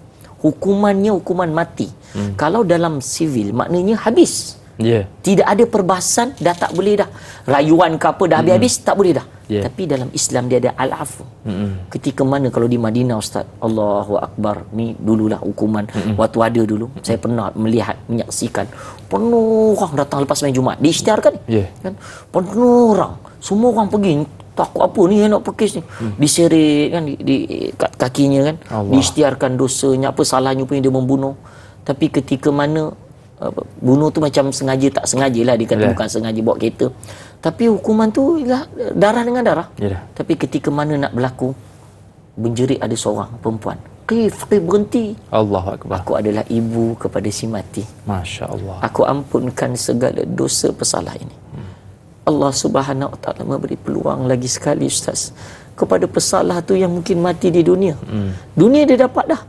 hukumannya hukuman mati. Mm. Kalau dalam sivil maknanya habis. Yeah. Tidak ada perbasan dah tak boleh dah rayuan ke apa dah hmm. habis-habis mm-hmm. tak boleh dah yeah. tapi dalam Islam dia ada al-afu mm-hmm. ketika mana kalau di Madinah Ustaz Allahu Akbar ni dululah hukuman mm-hmm. waktu ada dulu mm-hmm. saya pernah melihat menyaksikan penuh orang datang lepas main Jumat diisytiharkan yeah. kan penuh orang semua orang pergi takut apa ni nak pekis ni hmm. diserit kan di, di kat kakinya kan diistiarkan dosanya apa salahnya pun dia membunuh tapi ketika mana apa, bunuh tu macam sengaja tak sengaja lah dia kata yeah. bukan sengaja bawa kereta tapi hukuman tu ialah darah dengan darah yeah. tapi ketika mana nak berlaku menjerit ada seorang perempuan Kif, kif berhenti Allah Akbar Aku adalah ibu kepada si mati Masya Allah Aku ampunkan segala dosa pesalah ini hmm. Allah subhanahu wa ta'ala memberi peluang lagi sekali Ustaz Kepada pesalah tu yang mungkin mati di dunia hmm. Dunia dia dapat dah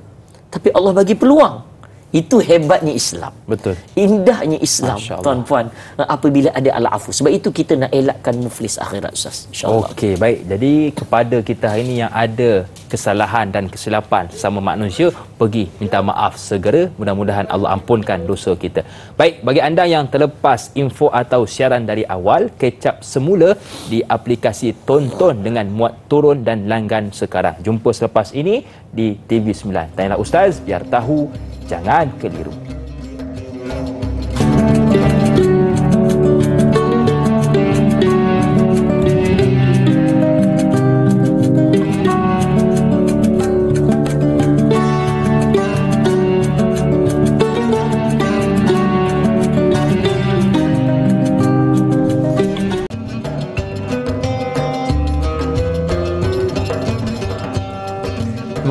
Tapi Allah bagi peluang itu hebatnya Islam. Betul. Indahnya Islam, tuan-tuan. Apabila ada al-afu. Sebab itu kita nak elakkan muflis akhirat, Ustaz. InsyaAllah. Okey, baik. Jadi kepada kita hari ini yang ada kesalahan dan kesilapan sama manusia, pergi minta maaf segera. Mudah-mudahan Allah ampunkan dosa kita. Baik, bagi anda yang terlepas info atau siaran dari awal, kecap semula di aplikasi Tonton dengan muat turun dan langgan sekarang. Jumpa selepas ini di TV9. Tanyalah Ustaz, biar tahu, jangan keliru. Thank you.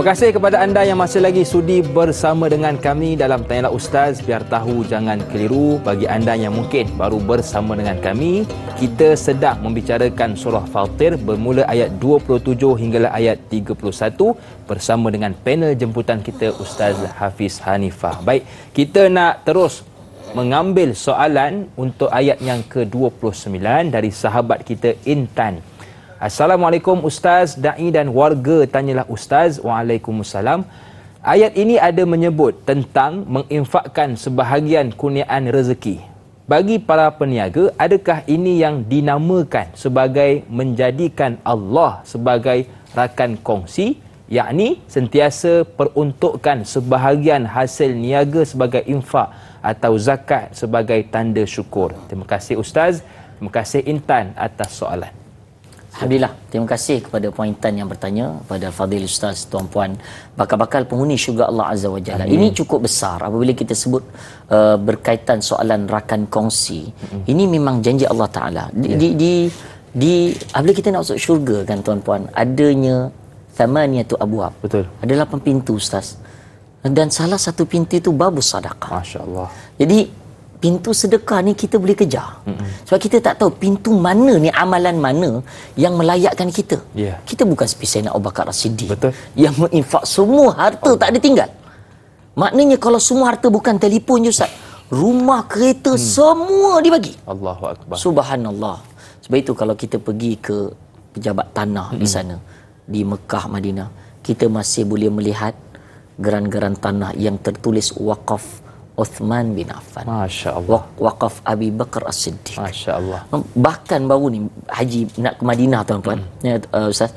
kasih kepada anda yang masih lagi sudi bersama dengan kami dalam Tanyalah Ustaz Biar tahu jangan keliru bagi anda yang mungkin baru bersama dengan kami Kita sedang membicarakan surah Fatir bermula ayat 27 hingga ayat 31 Bersama dengan panel jemputan kita Ustaz Hafiz Hanifah Baik, kita nak terus mengambil soalan untuk ayat yang ke-29 dari sahabat kita Intan Assalamualaikum Ustaz, Da'i dan warga tanyalah Ustaz Waalaikumsalam Ayat ini ada menyebut tentang menginfakkan sebahagian kuniaan rezeki Bagi para peniaga, adakah ini yang dinamakan sebagai menjadikan Allah sebagai rakan kongsi yakni sentiasa peruntukkan sebahagian hasil niaga sebagai infak atau zakat sebagai tanda syukur. Terima kasih Ustaz. Terima kasih Intan atas soalan. Alhamdulillah. Terima kasih kepada puan Intan yang bertanya kepada Fadil Ustaz Tuan Puan bakal-bakal penghuni syurga Allah Azza wa Jalla. Ini cukup besar apabila kita sebut uh, berkaitan soalan rakan kongsi. Mm-hmm. Ini memang janji Allah Taala. Di, yeah. di di di apabila kita nak masuk syurga kan Tuan Puan, adanya tamaniyatu abwab. Betul. Ada lapan pintu Ustaz. Dan salah satu pintu itu babus sedekah. Masya-Allah. Jadi pintu sedekah ni kita boleh kejar. Mm-hmm. Sebab kita tak tahu pintu mana ni amalan mana yang melayakkan kita. Yeah. Kita bukan sepisah nak Bakar Siddiq. Betul. Yang menginfak semua harta oh. tak ada tinggal. Maknanya kalau semua harta bukan telefon je Ustaz, rumah, kereta mm. semua dibagi. Allahuakbar. Subhanallah. Sebab itu kalau kita pergi ke pejabat tanah hmm di sana di Mekah Madinah, kita masih boleh melihat geran-geran tanah yang tertulis wakaf Uthman bin Affan. Masya Allah. Waqaf Abi Bakar As-Siddiq. Masya Allah. Bahkan baru ni Haji nak ke Madinah tuan-tuan. Mm. Ya, uh, Ustaz.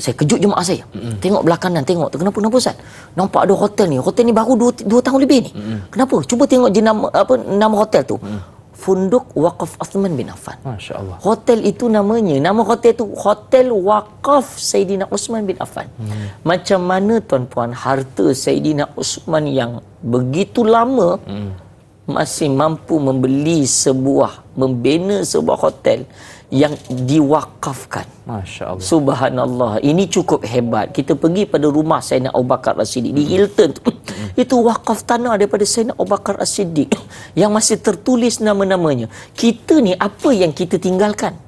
Saya kejut jemaah saya. Mm. Tengok belakang dan tengok. Kenapa, kenapa Ustaz? Nampak ada hotel ni. Hotel ni baru dua tahun lebih ni. Mm. Kenapa? Cuba tengok jenama, apa, nama hotel tu. Mm. Funduk Wakaf Osman bin Affan. Masya Allah. Hotel itu namanya, nama hotel itu Hotel Wakaf Sayyidina Osman bin Affan. Hmm. Macam mana tuan-puan harta Sayyidina Osman yang begitu lama hmm masih mampu membeli sebuah membina sebuah hotel yang diwakafkan. Masya Allah. Subhanallah. Ini cukup hebat. Kita pergi pada rumah Sayyidina Abu Bakar As-Siddiq di Hilton. Tu. Itu wakaf tanah daripada Sayyidina Abu Bakar As-Siddiq yang masih tertulis nama-namanya. Kita ni apa yang kita tinggalkan?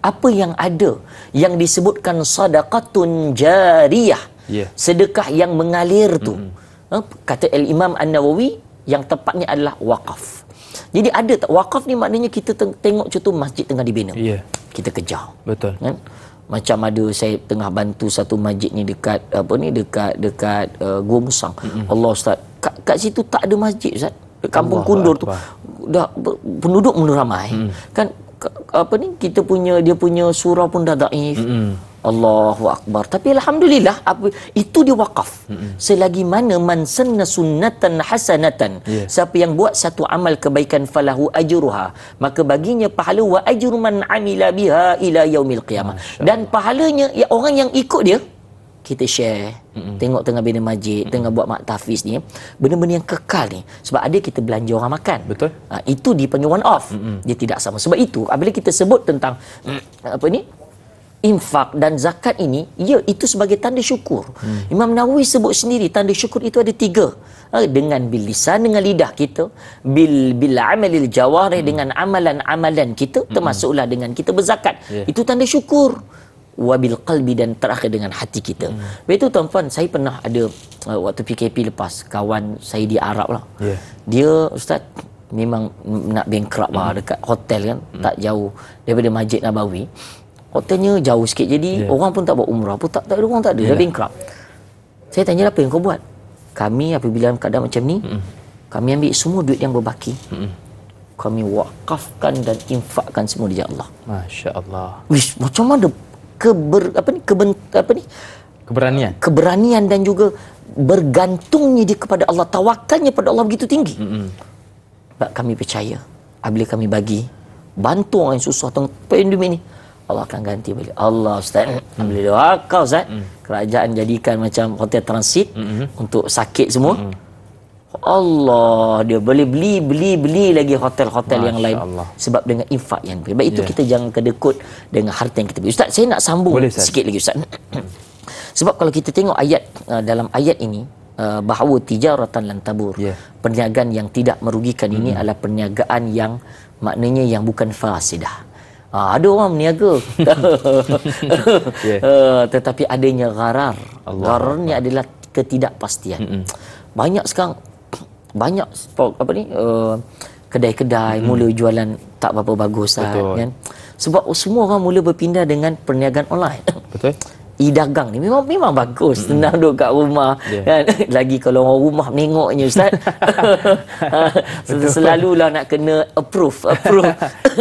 Apa yang ada yang disebutkan sadaqatun jariyah. Ya. Sedekah yang mengalir tu. Ha, kata Al-Imam An-Nawawi, yang tepatnya adalah wakaf. Jadi ada tak? Wakaf ni maknanya kita teng tengok contoh masjid tengah dibina. Ya. Yeah. Kita kejar. Betul. Kan? Macam ada saya tengah bantu satu masjid ni dekat apa ni dekat dekat uh, Gua Musang. Mm -hmm. Allah Ustaz, kat, kat situ tak ada masjid Ustaz. Kampung Allah Kundur Allah. tu dah penduduk menuramai. Mm. Kan apa ni kita punya dia punya surau pun dah daif. Mm -hmm. Allahu Akbar. Tapi alhamdulillah apa itu dia wakaf. Mm -hmm. Selagi mana man sanna sunnatan hasanatan, yeah. siapa yang buat satu amal kebaikan falahu ajruha, maka baginya pahala wa ajru man amila biha ila yaumil qiyamah. Dan pahalanya ya, orang yang ikut dia kita share. Mm -hmm. Tengok tengah bina majid mm -hmm. tengah buat maktafis ni, benda-benda yang kekal ni. Sebab ada kita belanja orang makan. Betul. Ha, itu dipanggil one off. Mm -hmm. Dia tidak sama. Sebab itu apabila kita sebut tentang mm [CLEARS THROAT] -hmm. apa ni? infak dan zakat ini ya itu sebagai tanda syukur. Hmm. Imam Nawawi sebut sendiri tanda syukur itu ada tiga ha, dengan bilisan dengan lidah kita bil bil amalil jawari hmm. dengan amalan-amalan kita hmm. termasuklah dengan kita berzakat. Yeah. Itu tanda syukur wabil qalbi dan terakhir dengan hati kita. Hmm. Itu tuan-tuan saya pernah ada uh, waktu PKP lepas kawan saya di Arab lah. Yeah. Dia ustaz memang nak bankrupt lah hmm. lah dekat hotel kan hmm. tak jauh daripada Masjid Nabawi hotelnya jauh sikit jadi yeah. orang pun tak buat umrah pun tak, tak ada orang tak ada yeah. dah bankrupt saya tanya apa yang kau buat kami apabila dalam keadaan macam ni mm. kami ambil semua duit yang berbaki mm. kami wakafkan dan infakkan semua di Allah Masya Allah Wish, macam mana keber, apa ni, keben, apa ni? keberanian keberanian dan juga bergantungnya dia kepada Allah tawakannya pada Allah begitu tinggi mm-hmm. kami percaya apabila kami bagi bantu orang yang susah tengok pandemik ni Allah akan ganti balik. Allah Ustaz. Mm. Bila doa kau Ustaz. Mm. Kerajaan jadikan macam hotel transit. hmm Untuk sakit semua. hmm Allah. Dia boleh beli, beli, beli lagi hotel-hotel yang lain. Allah. Sebab dengan infak yang Sebab itu yeah. kita jangan kedekut dengan harta yang kita beri. Ustaz saya nak sambung boleh, Ustaz. sikit lagi Ustaz. [CLEARS THROAT] sebab kalau kita tengok ayat. Uh, dalam ayat ini. Uh, bahawa tijaratan lantabur. Yeah. Perniagaan yang tidak merugikan hmm ini. Adalah perniagaan yang. Maknanya yang bukan fasidah. Ha, ada orang meniaga. [LAUGHS] yeah. uh, tetapi adanya gharar. Gharar ni adalah ketidakpastian. Mm-hmm. Banyak sekarang [CLEARS THROAT] banyak apa ni uh, kedai-kedai mm-hmm. mula jualan tak berapa bagus lah, kan. Sebab semua orang mula berpindah dengan perniagaan online. Betul. [LAUGHS] e-dagang ni memang memang bagus tenang mm-hmm. duduk kat rumah yeah. kan [LAUGHS] lagi kalau orang rumah menengoknya ustaz [LAUGHS] lah nak kena approve approve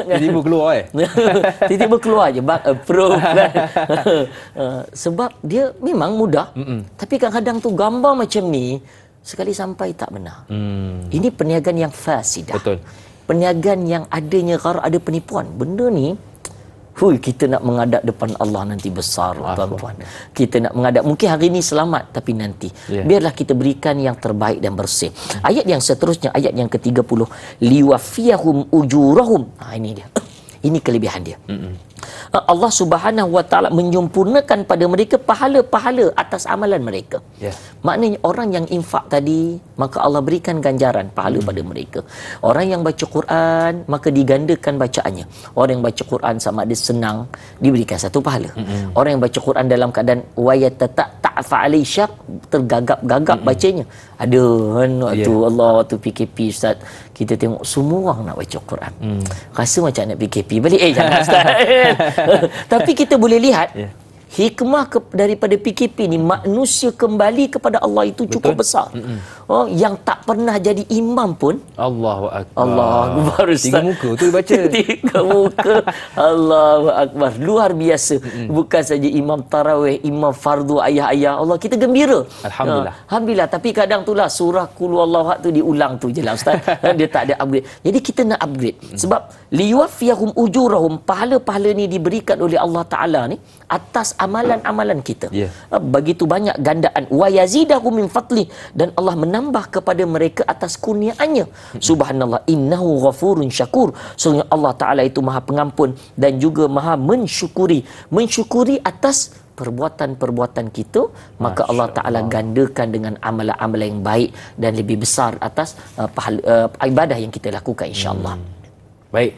Jadi [LAUGHS] tiba keluar eh tiba-tiba keluar je bak approve kan ah, sebab dia memang mudah mm-hmm. tapi kadang-kadang tu gambar macam ni sekali sampai tak benar mm. ini perniagaan yang fasidah betul perniagaan yang adanya gharar ada penipuan benda ni Hui, kita nak mengadap depan Allah nanti besar tuan-tuan. Kita nak mengadap mungkin hari ini selamat tapi nanti. Yeah. Biarlah kita berikan yang terbaik dan bersih. Ayat yang seterusnya ayat yang ke-30 liwafiyahum ujurahum. Ha, ini dia. [CLEARS THROAT] Ini kelebihan dia. Mm-mm. Allah Subhanahu Wa Taala menyempurnakan pada mereka pahala-pahala atas amalan mereka. Yeah. Maknanya orang yang infak tadi maka Allah berikan ganjaran pahala mm. pada mereka. Orang yang baca Quran maka digandakan bacaannya. Orang yang baca Quran sama ada senang diberikan satu pahala. hmm Orang yang baca Quran dalam keadaan wayat tak tak faali syak tergagap-gagap hmm bacanya. Ada waktu yeah. Allah waktu PKP Ustaz kita tengok semua orang nak baca Quran. Hmm. Rasa macam nak PKP balik eh jangan ustaz. [LAUGHS] [LAUGHS] Tapi kita boleh lihat yeah hikmah ke, daripada PKP ni manusia kembali kepada Allah itu cukup besar. Mm-hmm. Oh yang tak pernah jadi imam pun Allah Akbar. Allahuakbar. Tiga muka tu dibaca. [LAUGHS] Tiga muka. Akbar. Luar biasa. Mm-hmm. Bukan saja imam tarawih, imam fardu ayah-ayah. Allah kita gembira. Alhamdulillah. Ha. Alhamdulillah tapi kadang itulah surah qul huwallahu tu diulang tu je lah ustaz. [LAUGHS] Kan, dia tak ada upgrade. Jadi kita nak upgrade. Mm-hmm. Sebab liwafiyahum ujurahum pahala-pahala ni diberikan oleh Allah Taala ni atas amalan-amalan kita. Yeah. Ya. Begitu banyak gandaan. وَيَزِيدَهُ مِنْ فَطْلِ Dan Allah menambah kepada mereka atas kurniaannya. Subhanallah. إِنَّهُ غَفُورٌ syakur. Sebenarnya Allah Ta'ala itu maha pengampun dan juga maha mensyukuri. Mensyukuri atas perbuatan-perbuatan kita Masya maka Allah taala gandakan dengan amalan-amalan yang baik dan lebih besar atas uh, pahala, uh, ibadah yang kita lakukan insyaallah. Hmm. Baik,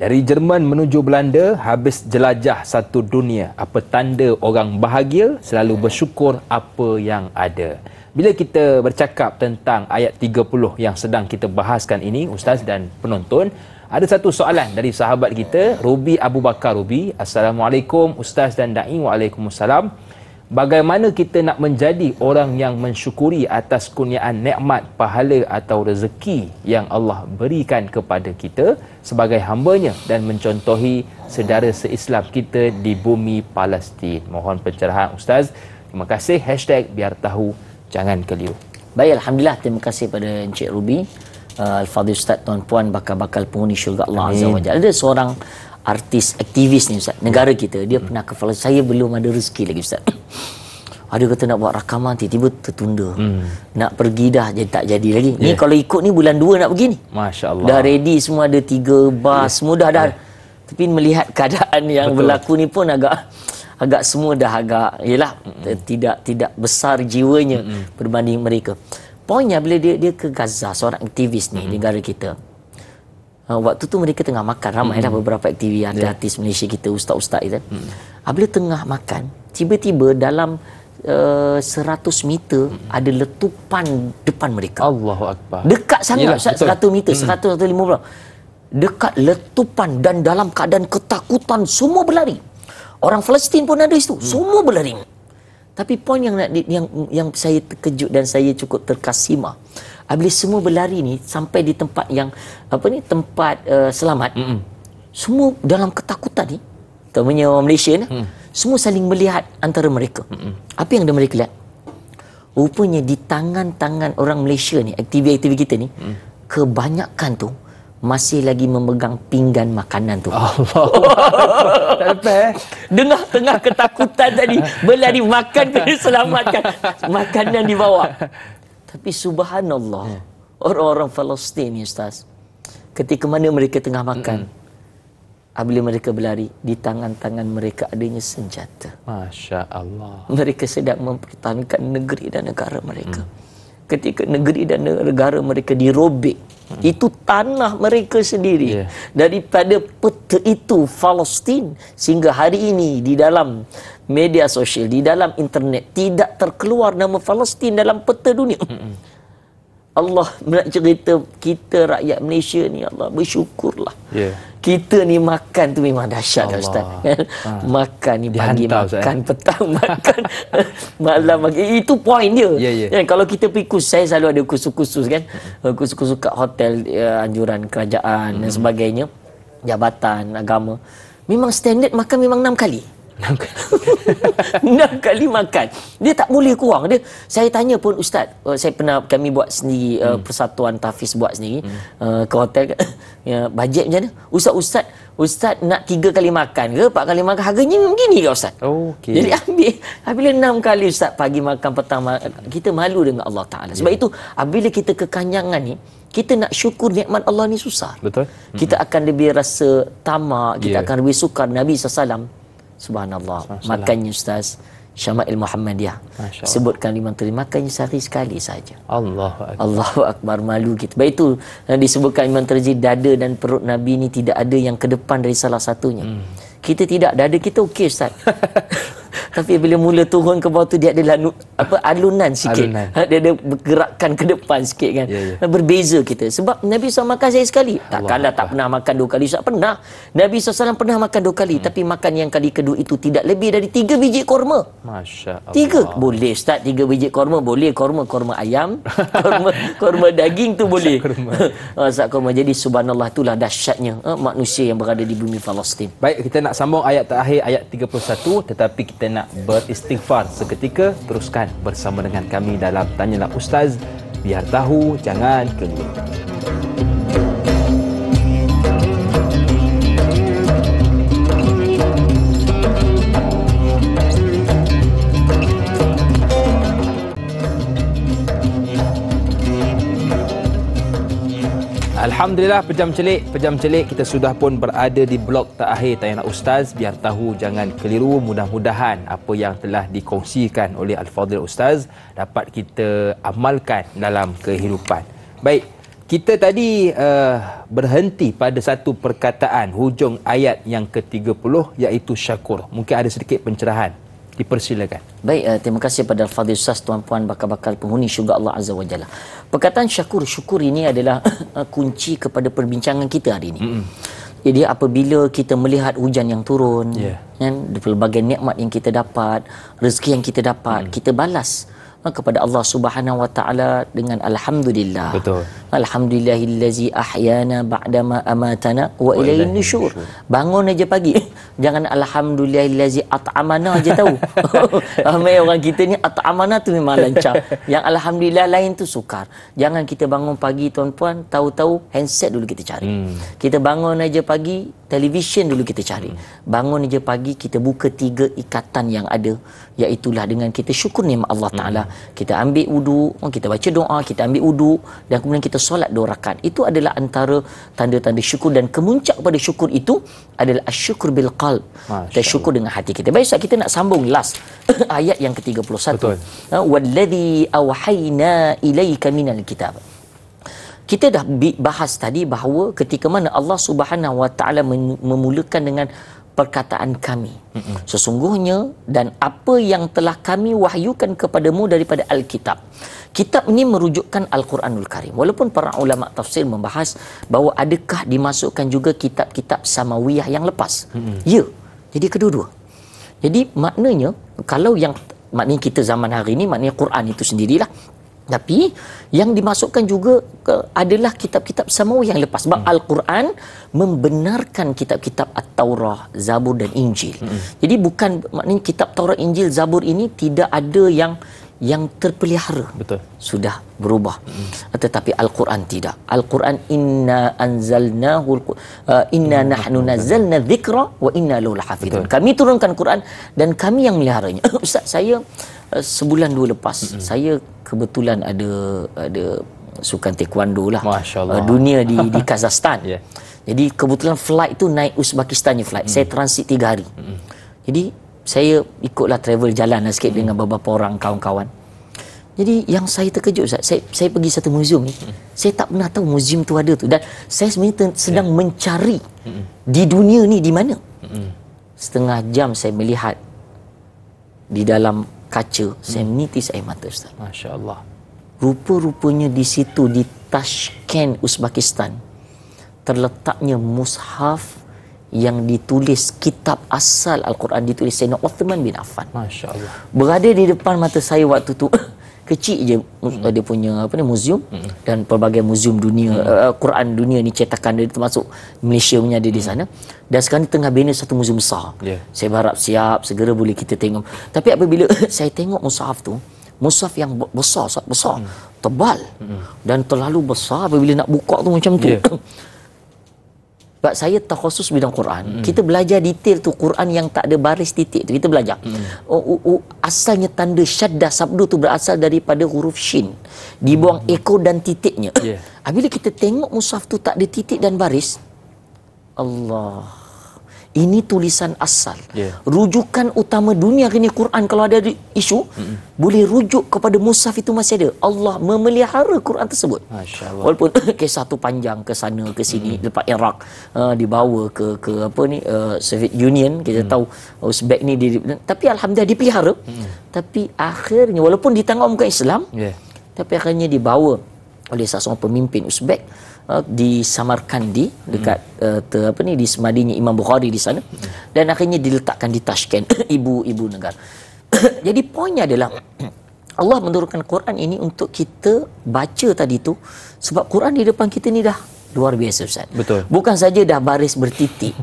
dari Jerman menuju Belanda, habis jelajah satu dunia. Apa tanda orang bahagia, selalu bersyukur apa yang ada. Bila kita bercakap tentang ayat 30 yang sedang kita bahaskan ini, Ustaz dan penonton, ada satu soalan dari sahabat kita, Rubi Abu Bakar Rubi Assalamualaikum Ustaz dan Da'i. Waalaikumsalam. Waalaikumsalam bagaimana kita nak menjadi orang yang mensyukuri atas kurniaan nikmat pahala atau rezeki yang Allah berikan kepada kita sebagai hamba-Nya dan mencontohi sedara seislam kita di bumi Palestin. Mohon pencerahan Ustaz. Terima kasih. #biartahu jangan keliru. Baik, Alhamdulillah. Terima kasih kepada Encik Ruby. Uh, Al-Fadhil Ustaz, Tuan Puan, bakal-bakal penghuni syurga Allah Amin. Azza wa Jalla. Ada seorang artis aktivis ni ustaz negara kita dia hmm. pernah kepala saya belum ada rezeki lagi ustaz [COUGHS] ada kata nak buat rakaman tiba-tiba tertunda hmm. nak pergi dah jadi tak jadi lagi yeah. ni kalau ikut ni bulan 2 nak pergi ni Allah. dah ready semua ada 3 bas yeah. semua dah dah yeah. tapi melihat keadaan yang Betul. berlaku ni pun agak agak semua dah agak yalah mm-hmm. tidak tidak besar jiwanya mm-hmm. berbanding mereka poinnya bila dia dia ke Gaza seorang aktivis ni mm-hmm. negara kita Ah, waktu tu mereka tengah makan ramai mm-hmm. Lah dah beberapa aktiviti yeah. Ya. artis Malaysia kita ustaz-ustaz itu. Mm-hmm. Bila tengah makan, tiba-tiba dalam uh, eh, 100 meter hmm ada letupan depan mereka. Allahu akbar. Dekat sangat Yalah, 100 meter, mm-hmm. 150. Dekat letupan dan dalam keadaan ketakutan semua berlari. Orang Palestin pun ada di situ, hmm semua berlari. Tapi poin yang yang yang saya terkejut dan saya cukup terkasimah apabila semua berlari ni sampai di tempat yang apa ni tempat uh, selamat mm-hmm. semua dalam ketakutan ni terutamanya orang Malaysia ni mm semua saling melihat antara mereka mm-hmm. apa yang dia mereka lihat rupanya di tangan-tangan orang Malaysia ni aktiviti-aktiviti kita ni mm kebanyakan tu masih lagi memegang pinggan makanan tu. Allah. [LAUGHS] Eh? Dengar tengah ketakutan tadi [LAUGHS] berlari makan kena selamatkan makanan di bawah. Tapi subhanallah yeah. Orang-orang Palestin ni Ustaz Ketika mana mereka tengah makan mm-hmm. Bila mereka berlari Di tangan-tangan mereka adanya senjata Masya Allah Mereka sedang mempertahankan negeri dan negara mereka mm ketika negeri dan negara mereka dirobek itu tanah mereka sendiri yeah. daripada peta itu Palestin sehingga hari ini di dalam media sosial di dalam internet tidak terkeluar nama Palestin dalam peta dunia Allah nak cerita kita rakyat Malaysia ni Allah bersyukurlah yeah kita ni makan tu memang dahsyat kan, Allah. ustaz kan? ha. makan ni bagi eh? makan saya. petang [LAUGHS] makan malam makan eh, itu point dia yeah, yeah. kan kalau kita pergi kursus saya selalu ada kursus-kursus kan eh, kursus-kursus kat hotel uh, anjuran kerajaan hmm dan sebagainya jabatan agama memang standard makan memang enam kali [LAUGHS] enam kali makan dia tak boleh kurang dia saya tanya pun ustaz uh, saya pernah kami buat sendiri uh, hmm. persatuan tahfiz buat sendiri hmm. uh, ke hotel [LAUGHS] ya bajet macam mana ustaz ustaz ustaz nak tiga kali makan ke empat kali makan harganya begini ke ustaz oh, okay. jadi ambil ambil enam kali ustaz pagi makan petang makan, kita malu dengan Allah taala sebab yeah. itu apabila kita kekanyangan ni kita nak syukur nikmat Allah ni susah. Betul. Kita mm-hmm. akan lebih rasa tamak, kita yeah. akan lebih sukar Nabi sallallahu alaihi wasallam Subhanallah. Makannya Ustaz Syama'il Muhammadiyah. Sebutkan lima tadi makannya sehari sekali saja. Allah akbar. Allahu akbar malu kita. Baik itu yang eh, disebutkan lima tadi dada dan perut Nabi ini tidak ada yang ke depan dari salah satunya. Hmm. Kita tidak dada kita okey Ustaz. [LAUGHS] Tapi bila mula turun ke bawah tu dia ada apa alunan sikit. Alunan. Ha, dia ada bergerakkan ke depan sikit kan. Yeah, ya, ya. yeah. Berbeza kita. Sebab Nabi SAW makan saya sekali. Takkanlah tak pernah makan dua kali. Tak pernah. Nabi SAW pernah makan dua kali. Hmm. Tapi makan yang kali kedua itu tidak lebih dari tiga biji korma. Masya Allah. Tiga. Boleh start tiga biji korma. Boleh korma. Korma ayam. [LAUGHS] Korma, korma daging tu boleh. Asak [LAUGHS] oh, korma. Jadi subhanallah itulah dahsyatnya. Eh, manusia yang berada di bumi Palestin. Baik kita nak sambung ayat terakhir ayat 31 tetapi kita dan nak beristighfar seketika, teruskan bersama dengan kami dalam Tanyalah Ustaz. Biar tahu, jangan keliru. Alhamdulillah pejam celik, pejam celik kita sudah pun berada di blok terakhir tanya ustaz biar tahu jangan keliru mudah-mudahan apa yang telah dikongsikan oleh al-fadil ustaz dapat kita amalkan dalam kehidupan. Baik, kita tadi uh, berhenti pada satu perkataan hujung ayat yang ke-30 iaitu syakur. Mungkin ada sedikit pencerahan dipersilakan. Baik, uh, terima kasih kepada fadil fadhil Ustaz, tuan-puan, bakal-bakal penghuni syurga Allah Azza wa Jalla. Perkataan syakur, syukur ini adalah [COUGHS] kunci kepada perbincangan kita hari ini. Mm-mm. Jadi apabila kita melihat hujan yang turun, yeah. kan, pelbagai nikmat yang kita dapat, rezeki yang kita dapat, mm. kita balas eh, kepada Allah Subhanahu Wa Taala dengan alhamdulillah. Betul. Alhamdulillahillazi ahyana ba'dama amatana wa ilaihi nusyur. Bangun aja pagi. [LAUGHS] Jangan alhamdulillahillazi at'amana aja tahu. [LAUGHS] Ramai orang kita ni at'amana tu memang lancar. [LAUGHS] Yang alhamdulillah lain tu sukar. Jangan kita bangun pagi tuan-puan tahu-tahu handset dulu kita cari. Hmm. Kita bangun aja pagi televisyen dulu kita cari. Hmm. Bangun aja pagi kita buka tiga ikatan yang ada iaitulah dengan kita syukur nikmat Allah Taala. Hmm. Kita ambil wuduk, kita baca doa, kita ambil wuduk dan kemudian kita solat dua rakaat itu adalah antara tanda-tanda syukur dan kemuncak pada syukur itu adalah asyukur bil qalb kita syukur dengan hati kita baik kita nak sambung last [COUGHS] ayat yang ke-31 ha, wallazi awhayna ilaika minal alkitab. kita dah bahas tadi bahawa ketika mana Allah Subhanahu wa taala memulakan dengan perkataan kami. Sesungguhnya dan apa yang telah kami wahyukan kepadamu daripada Alkitab. Kitab ini merujukkan Al-Quranul Karim. Walaupun para ulama tafsir membahas bahawa adakah dimasukkan juga kitab-kitab samawiyah yang lepas. Hmm. Ya. Jadi kedua-dua. Jadi maknanya kalau yang maknanya kita zaman hari ini maknanya Quran itu sendirilah tapi yang dimasukkan juga ke, adalah kitab-kitab samawi yang lepas sebab hmm. al-Quran membenarkan kitab-kitab at-Taurah, Zabur dan Injil. Hmm. Jadi bukan maknanya kitab Taurah, Injil, Zabur ini tidak ada yang yang terpelihara betul sudah berubah hmm. Ah, tetapi al-Quran tidak al-Quran inna anzalnahu uh, inna hmm. nahnu nazzalna dzikra wa inna lahu lahafidun kami turunkan Quran dan kami yang meliharanya [COUGHS] ustaz saya uh, sebulan dua lepas hmm. saya kebetulan ada ada sukan taekwondo lah uh, dunia di di [LAUGHS] Kazakhstan yeah. jadi kebetulan flight tu naik Uzbekistan flight hmm. saya transit tiga hari hmm. jadi saya ikutlah travel jalan lah sikit hmm. dengan beberapa orang kawan-kawan. Jadi yang saya terkejut Ustaz, saya, saya pergi satu museum. ni, hmm. saya tak pernah tahu muzium tu ada tu dan saya sebenarnya sedang yeah. mencari hmm. di dunia ni di mana. Hmm. Setengah jam saya melihat di dalam kaca, hmm. saya menitis air mata Ustaz. Masya Allah. Rupa-rupanya di situ, di Tashkent, Uzbekistan, terletaknya mushaf yang ditulis kitab asal Al-Quran ditulis Sayyidina Uthman bin Affan. Masya Allah. Berada di depan mata saya waktu tu eh, kecil je hmm. dia punya apa ni muzium hmm. dan pelbagai muzium dunia hmm. uh, Quran dunia ni cetakan dia termasuk Malaysia punya ada hmm. di sana dan sekarang tengah bina satu muzium besar yeah. saya berharap siap segera boleh kita tengok tapi apabila eh, saya tengok mushaf tu mushaf yang besar besar hmm. tebal hmm. dan terlalu besar apabila nak buka tu macam tu yeah. [LAUGHS] sebab saya tak khusus bidang Quran mm. kita belajar detail tu Quran yang tak ada baris titik tu kita belajar mm. uh, uh, uh, asalnya tanda syaddah sabdu tu berasal daripada huruf shin dibuang mm. ekor dan titiknya yeah. bila kita tengok musaf tu tak ada titik dan baris Allah ini tulisan asal. Yeah. Rujukan utama dunia ini Quran kalau ada isu Mm-mm. boleh rujuk kepada mushaf itu masih ada. Allah memelihara Quran tersebut. Masya-Allah. Walaupun [LAUGHS] ke satu panjang ke sana ke sini mm. lepas Iraq uh, dibawa ke ke apa ni uh, Soviet Union kita mm. tahu oh, Uzbek ni di, tapi alhamdulillah dipelihara. Mm. Tapi akhirnya walaupun di bukan Islam yeah. tapi akhirnya dibawa oleh seorang pemimpin Uzbek Uh, di Samarkandi dekat hmm. uh, ter, apa ni di semadinya Imam Bukhari di sana hmm. dan akhirnya diletakkan di Tashkent ibu-ibu [COUGHS] negara. [COUGHS] Jadi poinnya adalah [COUGHS] Allah menurunkan Quran ini untuk kita baca tadi tu sebab Quran di depan kita ni dah luar biasa Ustaz. Betul. Bukan saja dah baris bertitik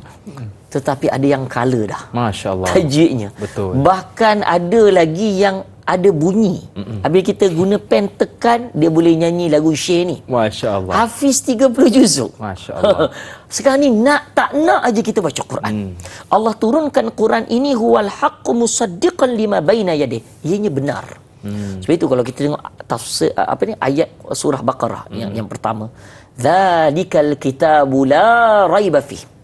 tetapi ada yang color dah. Masya-Allah. Tajwidnya. Betul. Bahkan ada lagi yang ada bunyi. Bila kita guna pen tekan, dia boleh nyanyi lagu Syekh ni. Masya Allah. Hafiz 30 juzuk. Masya Allah. [LAUGHS] Sekarang ni nak tak nak aja kita baca Quran. Hmm. Allah turunkan Quran ini huwal haqqu musaddiqan lima baina yadih. Ianya benar. Hmm. Sebab itu kalau kita tengok tafsir apa ni ayat surah Baqarah hmm. yang yang pertama. Zalikal kitabu la raiba fihi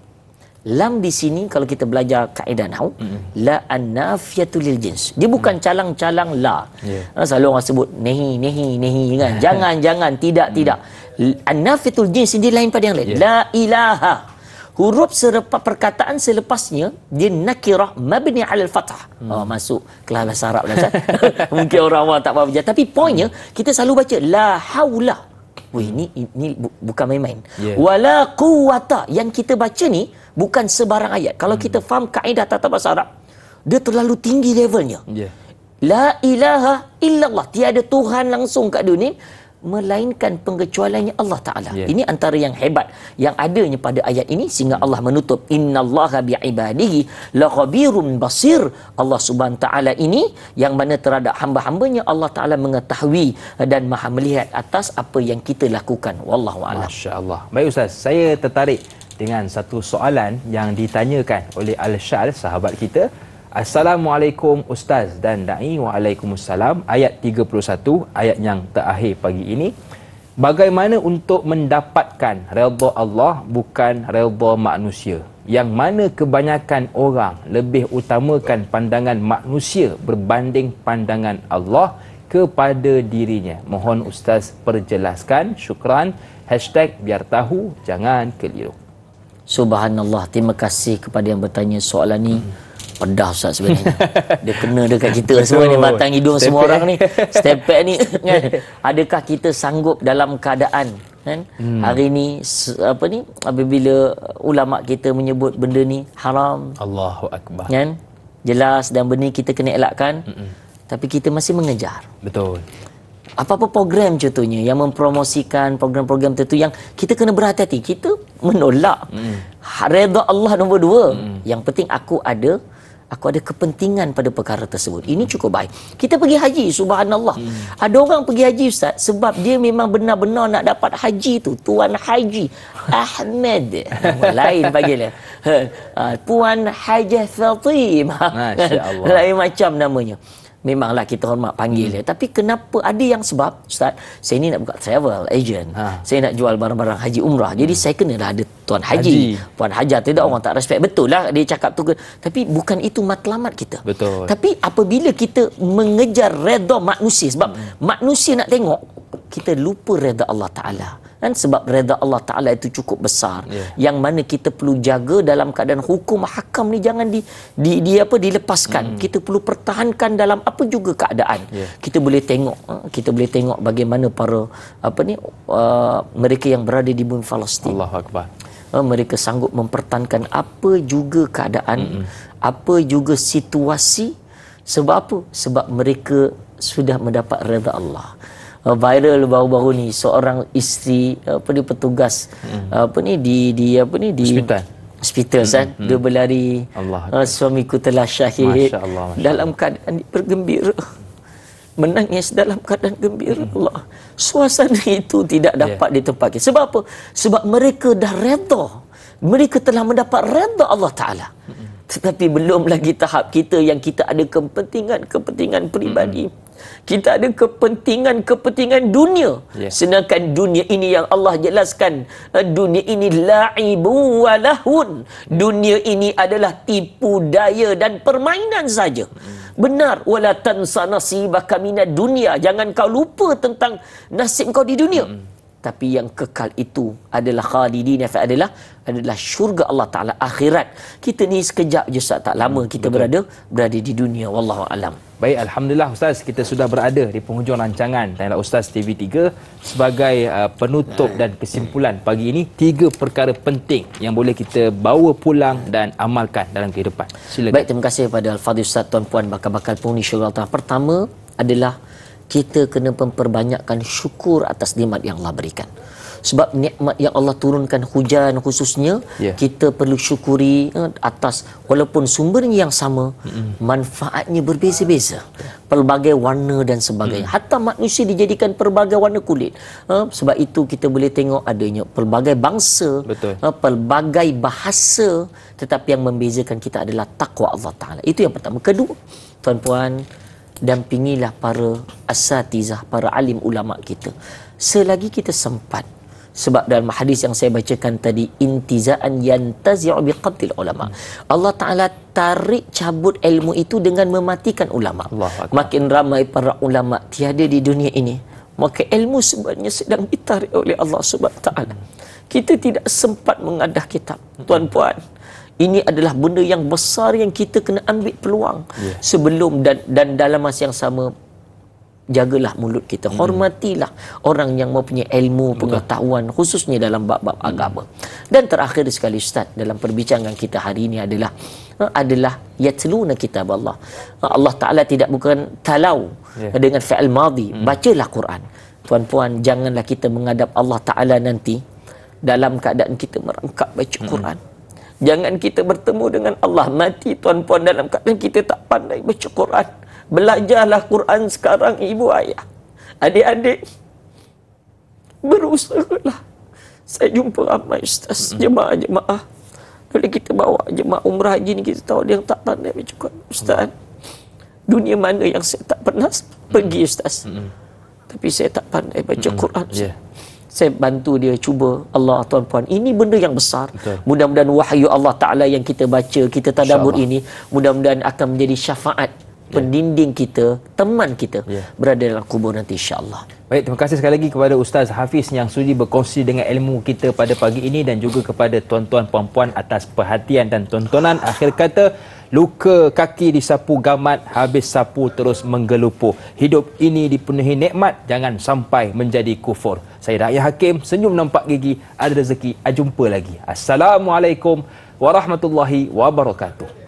lam di sini kalau kita belajar kaedah nahu mm la annafiyatu lil jins dia bukan mm calang-calang la yeah. Ha, selalu orang sebut nehi nehi nehi [LAUGHS] kan jangan jangan tidak mm-hmm. tidak annafiyatul jins ini lain pada yang lain yeah. la ilaha huruf serupa perkataan selepasnya dia nakirah mabni alal fathah hmm. oh, masuk kelas bahasa Arab lah, [LAUGHS] mungkin orang awam tak faham tapi poinnya hmm. kita selalu baca la haula Wih, ini ini ni bu, bukan main-main. Yeah. Wala quwata. Yang kita baca ni, bukan sebarang ayat. Kalau hmm. kita faham kaedah tata bahasa Arab, dia terlalu tinggi levelnya. Yeah. La ilaha illallah. Tiada Tuhan langsung kat dunia melainkan pengecualiannya Allah Taala. Yeah. Ini antara yang hebat yang adanya pada ayat ini sehingga Allah menutup innallaha biibadihi la khabirun basir. Allah Subhanahu Taala ini yang mana terhadap hamba-hambanya Allah Taala mengetahui dan Maha melihat atas apa yang kita lakukan. Wallahu a'lam. Masya-Allah. Baik ustaz, saya tertarik dengan satu soalan yang ditanyakan oleh Al-Syal sahabat kita Assalamualaikum Ustaz dan Da'i Waalaikumsalam Ayat 31 Ayat yang terakhir pagi ini Bagaimana untuk mendapatkan Redha Allah bukan redha manusia Yang mana kebanyakan orang Lebih utamakan pandangan manusia Berbanding pandangan Allah Kepada dirinya Mohon Ustaz perjelaskan Syukran Hashtag biar tahu Jangan keliru Subhanallah Terima kasih kepada yang bertanya soalan ini hmm pedah Ustaz sebenarnya. [LAUGHS] dia kena dekat kita lah semua ni batang hidung Stepak. semua orang ni. [LAUGHS] Stepak ni kan. [LAUGHS] Adakah kita sanggup dalam keadaan kan? Hmm. Hari ni apa ni apabila ulama kita menyebut benda ni haram. Allahu akbar. Kan? Jelas dan benda ni kita kena elakkan. Mm-mm. Tapi kita masih mengejar. Betul. Apa-apa program contohnya yang mempromosikan program-program tertentu yang kita kena berhati-hati. Kita menolak. Hmm. Redha Allah nombor dua. Hmm. Yang penting aku ada aku ada kepentingan pada perkara tersebut. Ini cukup baik. Kita pergi haji, subhanallah. Hmm. Ada orang pergi haji ustaz sebab dia memang benar-benar nak dapat haji tu, tuan haji Ahmed. [LAUGHS] lain panggilnya. Ha, ah, puan Haji Fatimah. Masya-Allah. [LAUGHS] Lain macam namanya memanglah kita hormat panggil hmm. dia tapi kenapa ada yang sebab ustaz saya ni nak buka travel agent ha. saya nak jual barang-barang haji umrah hmm. jadi saya kena ada tuan haji, haji. puan hajar tidak ha. orang tak respect betul lah dia cakap tu ke. tapi bukan itu matlamat kita betul tapi apabila kita mengejar reda manusia sebab hmm. manusia nak tengok kita lupa reda Allah taala kan sebab reda Allah taala itu cukup besar yeah. yang mana kita perlu jaga dalam keadaan hukum hakam ni jangan di di, di apa dilepaskan mm. kita perlu pertahankan dalam apa juga keadaan yeah. kita boleh tengok ha? kita boleh tengok bagaimana para apa ni uh, mereka yang berada di bumi Palestin Allahuakbar ha? mereka sanggup mempertahankan apa juga keadaan mm-hmm. apa juga situasi sebab apa sebab mereka sudah mendapat reda Allah uh, viral baru-baru ni seorang isteri apa ni petugas hmm. Uh, apa ni di di apa ni di hospital hospital kan hmm. dia berlari Allah. Uh, suamiku telah syahid Masya Allah, Masya Allah. dalam keadaan bergembira menangis dalam keadaan gembira hmm. Allah suasana itu tidak ya. dapat yeah. ditempati sebab apa sebab mereka dah redha mereka telah mendapat redha Allah taala hmm. tetapi belum lagi tahap kita yang kita ada kepentingan-kepentingan peribadi hmm kita ada kepentingan-kepentingan dunia yes. sedangkan dunia ini yang Allah jelaskan eh, dunia ini la'ibu walahun dunia ini adalah tipu daya dan permainan saja hmm. benar wala tansa nasibaka minad dunia jangan kau lupa tentang nasib kau di dunia hmm tapi yang kekal itu adalah khalidin adalah adalah syurga Allah taala akhirat kita ni sekejap je saat tak lama hmm, kita Betul. berada berada di dunia wallahu alam baik alhamdulillah ustaz kita sudah berada di penghujung rancangan tanya ustaz TV3 sebagai uh, penutup dan kesimpulan pagi ini tiga perkara penting yang boleh kita bawa pulang dan amalkan dalam kehidupan silakan baik terima kasih kepada al-fadhil ustaz tuan puan bakal-bakal penghuni syurga pertama adalah kita kena memperbanyakkan syukur atas nikmat yang Allah berikan sebab nikmat yang Allah turunkan hujan khususnya yeah. kita perlu syukuri eh, atas walaupun sumbernya yang sama mm-hmm. manfaatnya berbeza-beza pelbagai warna dan sebagainya mm hatta manusia dijadikan pelbagai warna kulit eh, sebab itu kita boleh tengok adanya pelbagai bangsa Betul. Eh, pelbagai bahasa tetapi yang membezakan kita adalah takwa Allah taala itu yang pertama kedua tuan-puan dampingilah para asatizah, para alim ulama kita. Selagi kita sempat. Sebab dalam hadis yang saya bacakan tadi, intizaan yantazi'u biqatil ulama. Allah Ta'ala tarik cabut ilmu itu dengan mematikan ulama. Makin ramai para ulama tiada di dunia ini, maka ilmu sebenarnya sedang ditarik oleh Allah Subhanahu Ta'ala. Kita tidak sempat mengadah kitab. Tuan-puan, ini adalah benda yang besar yang kita kena ambil peluang yeah. sebelum dan dan dalam masa yang sama jagalah mulut kita mm. hormatilah orang yang mempunyai ilmu pengetahuan khususnya dalam bab-bab mm. agama dan terakhir sekali ustaz dalam perbincangan kita hari ini adalah eh, adalah yatluna kitab Allah eh, Allah taala tidak bukan talau yeah. dengan fi'il madhi mm. bacalah Quran tuan-puan janganlah kita menghadap Allah taala nanti dalam keadaan kita merangkak baca mm. Quran Jangan kita bertemu dengan Allah mati tuan-puan dalam keadaan kita tak pandai baca Quran. Belajarlah Quran sekarang ibu ayah. Adik-adik. Berusahalah. Saya jumpa ramai ustaz hmm. jemaah-jemaah. Kalau kita bawa jemaah umrah haji kita tahu dia yang tak pandai baca Quran. Ustaz. Dunia mana yang saya tak pernah hmm. pergi ustaz. Hmm. Tapi saya tak pandai baca Quran. Ustaz. Yeah saya bantu dia cuba Allah tuan-puan ini benda yang besar mudah-mudahan wahyu Allah taala yang kita baca kita tadabbur ini mudah-mudahan akan menjadi syafaat yeah. pendinding kita teman kita yeah. berada dalam kubur nanti insyaallah baik terima kasih sekali lagi kepada ustaz Hafiz yang sudi berkongsi dengan ilmu kita pada pagi ini dan juga kepada tuan-tuan puan-puan atas perhatian dan tontonan akhir kata Luka kaki disapu gamat habis sapu terus menggelupu Hidup ini dipenuhi nikmat jangan sampai menjadi kufur. Saya Rakyat Hakim, senyum nampak gigi, ada rezeki, jumpa lagi. Assalamualaikum warahmatullahi wabarakatuh.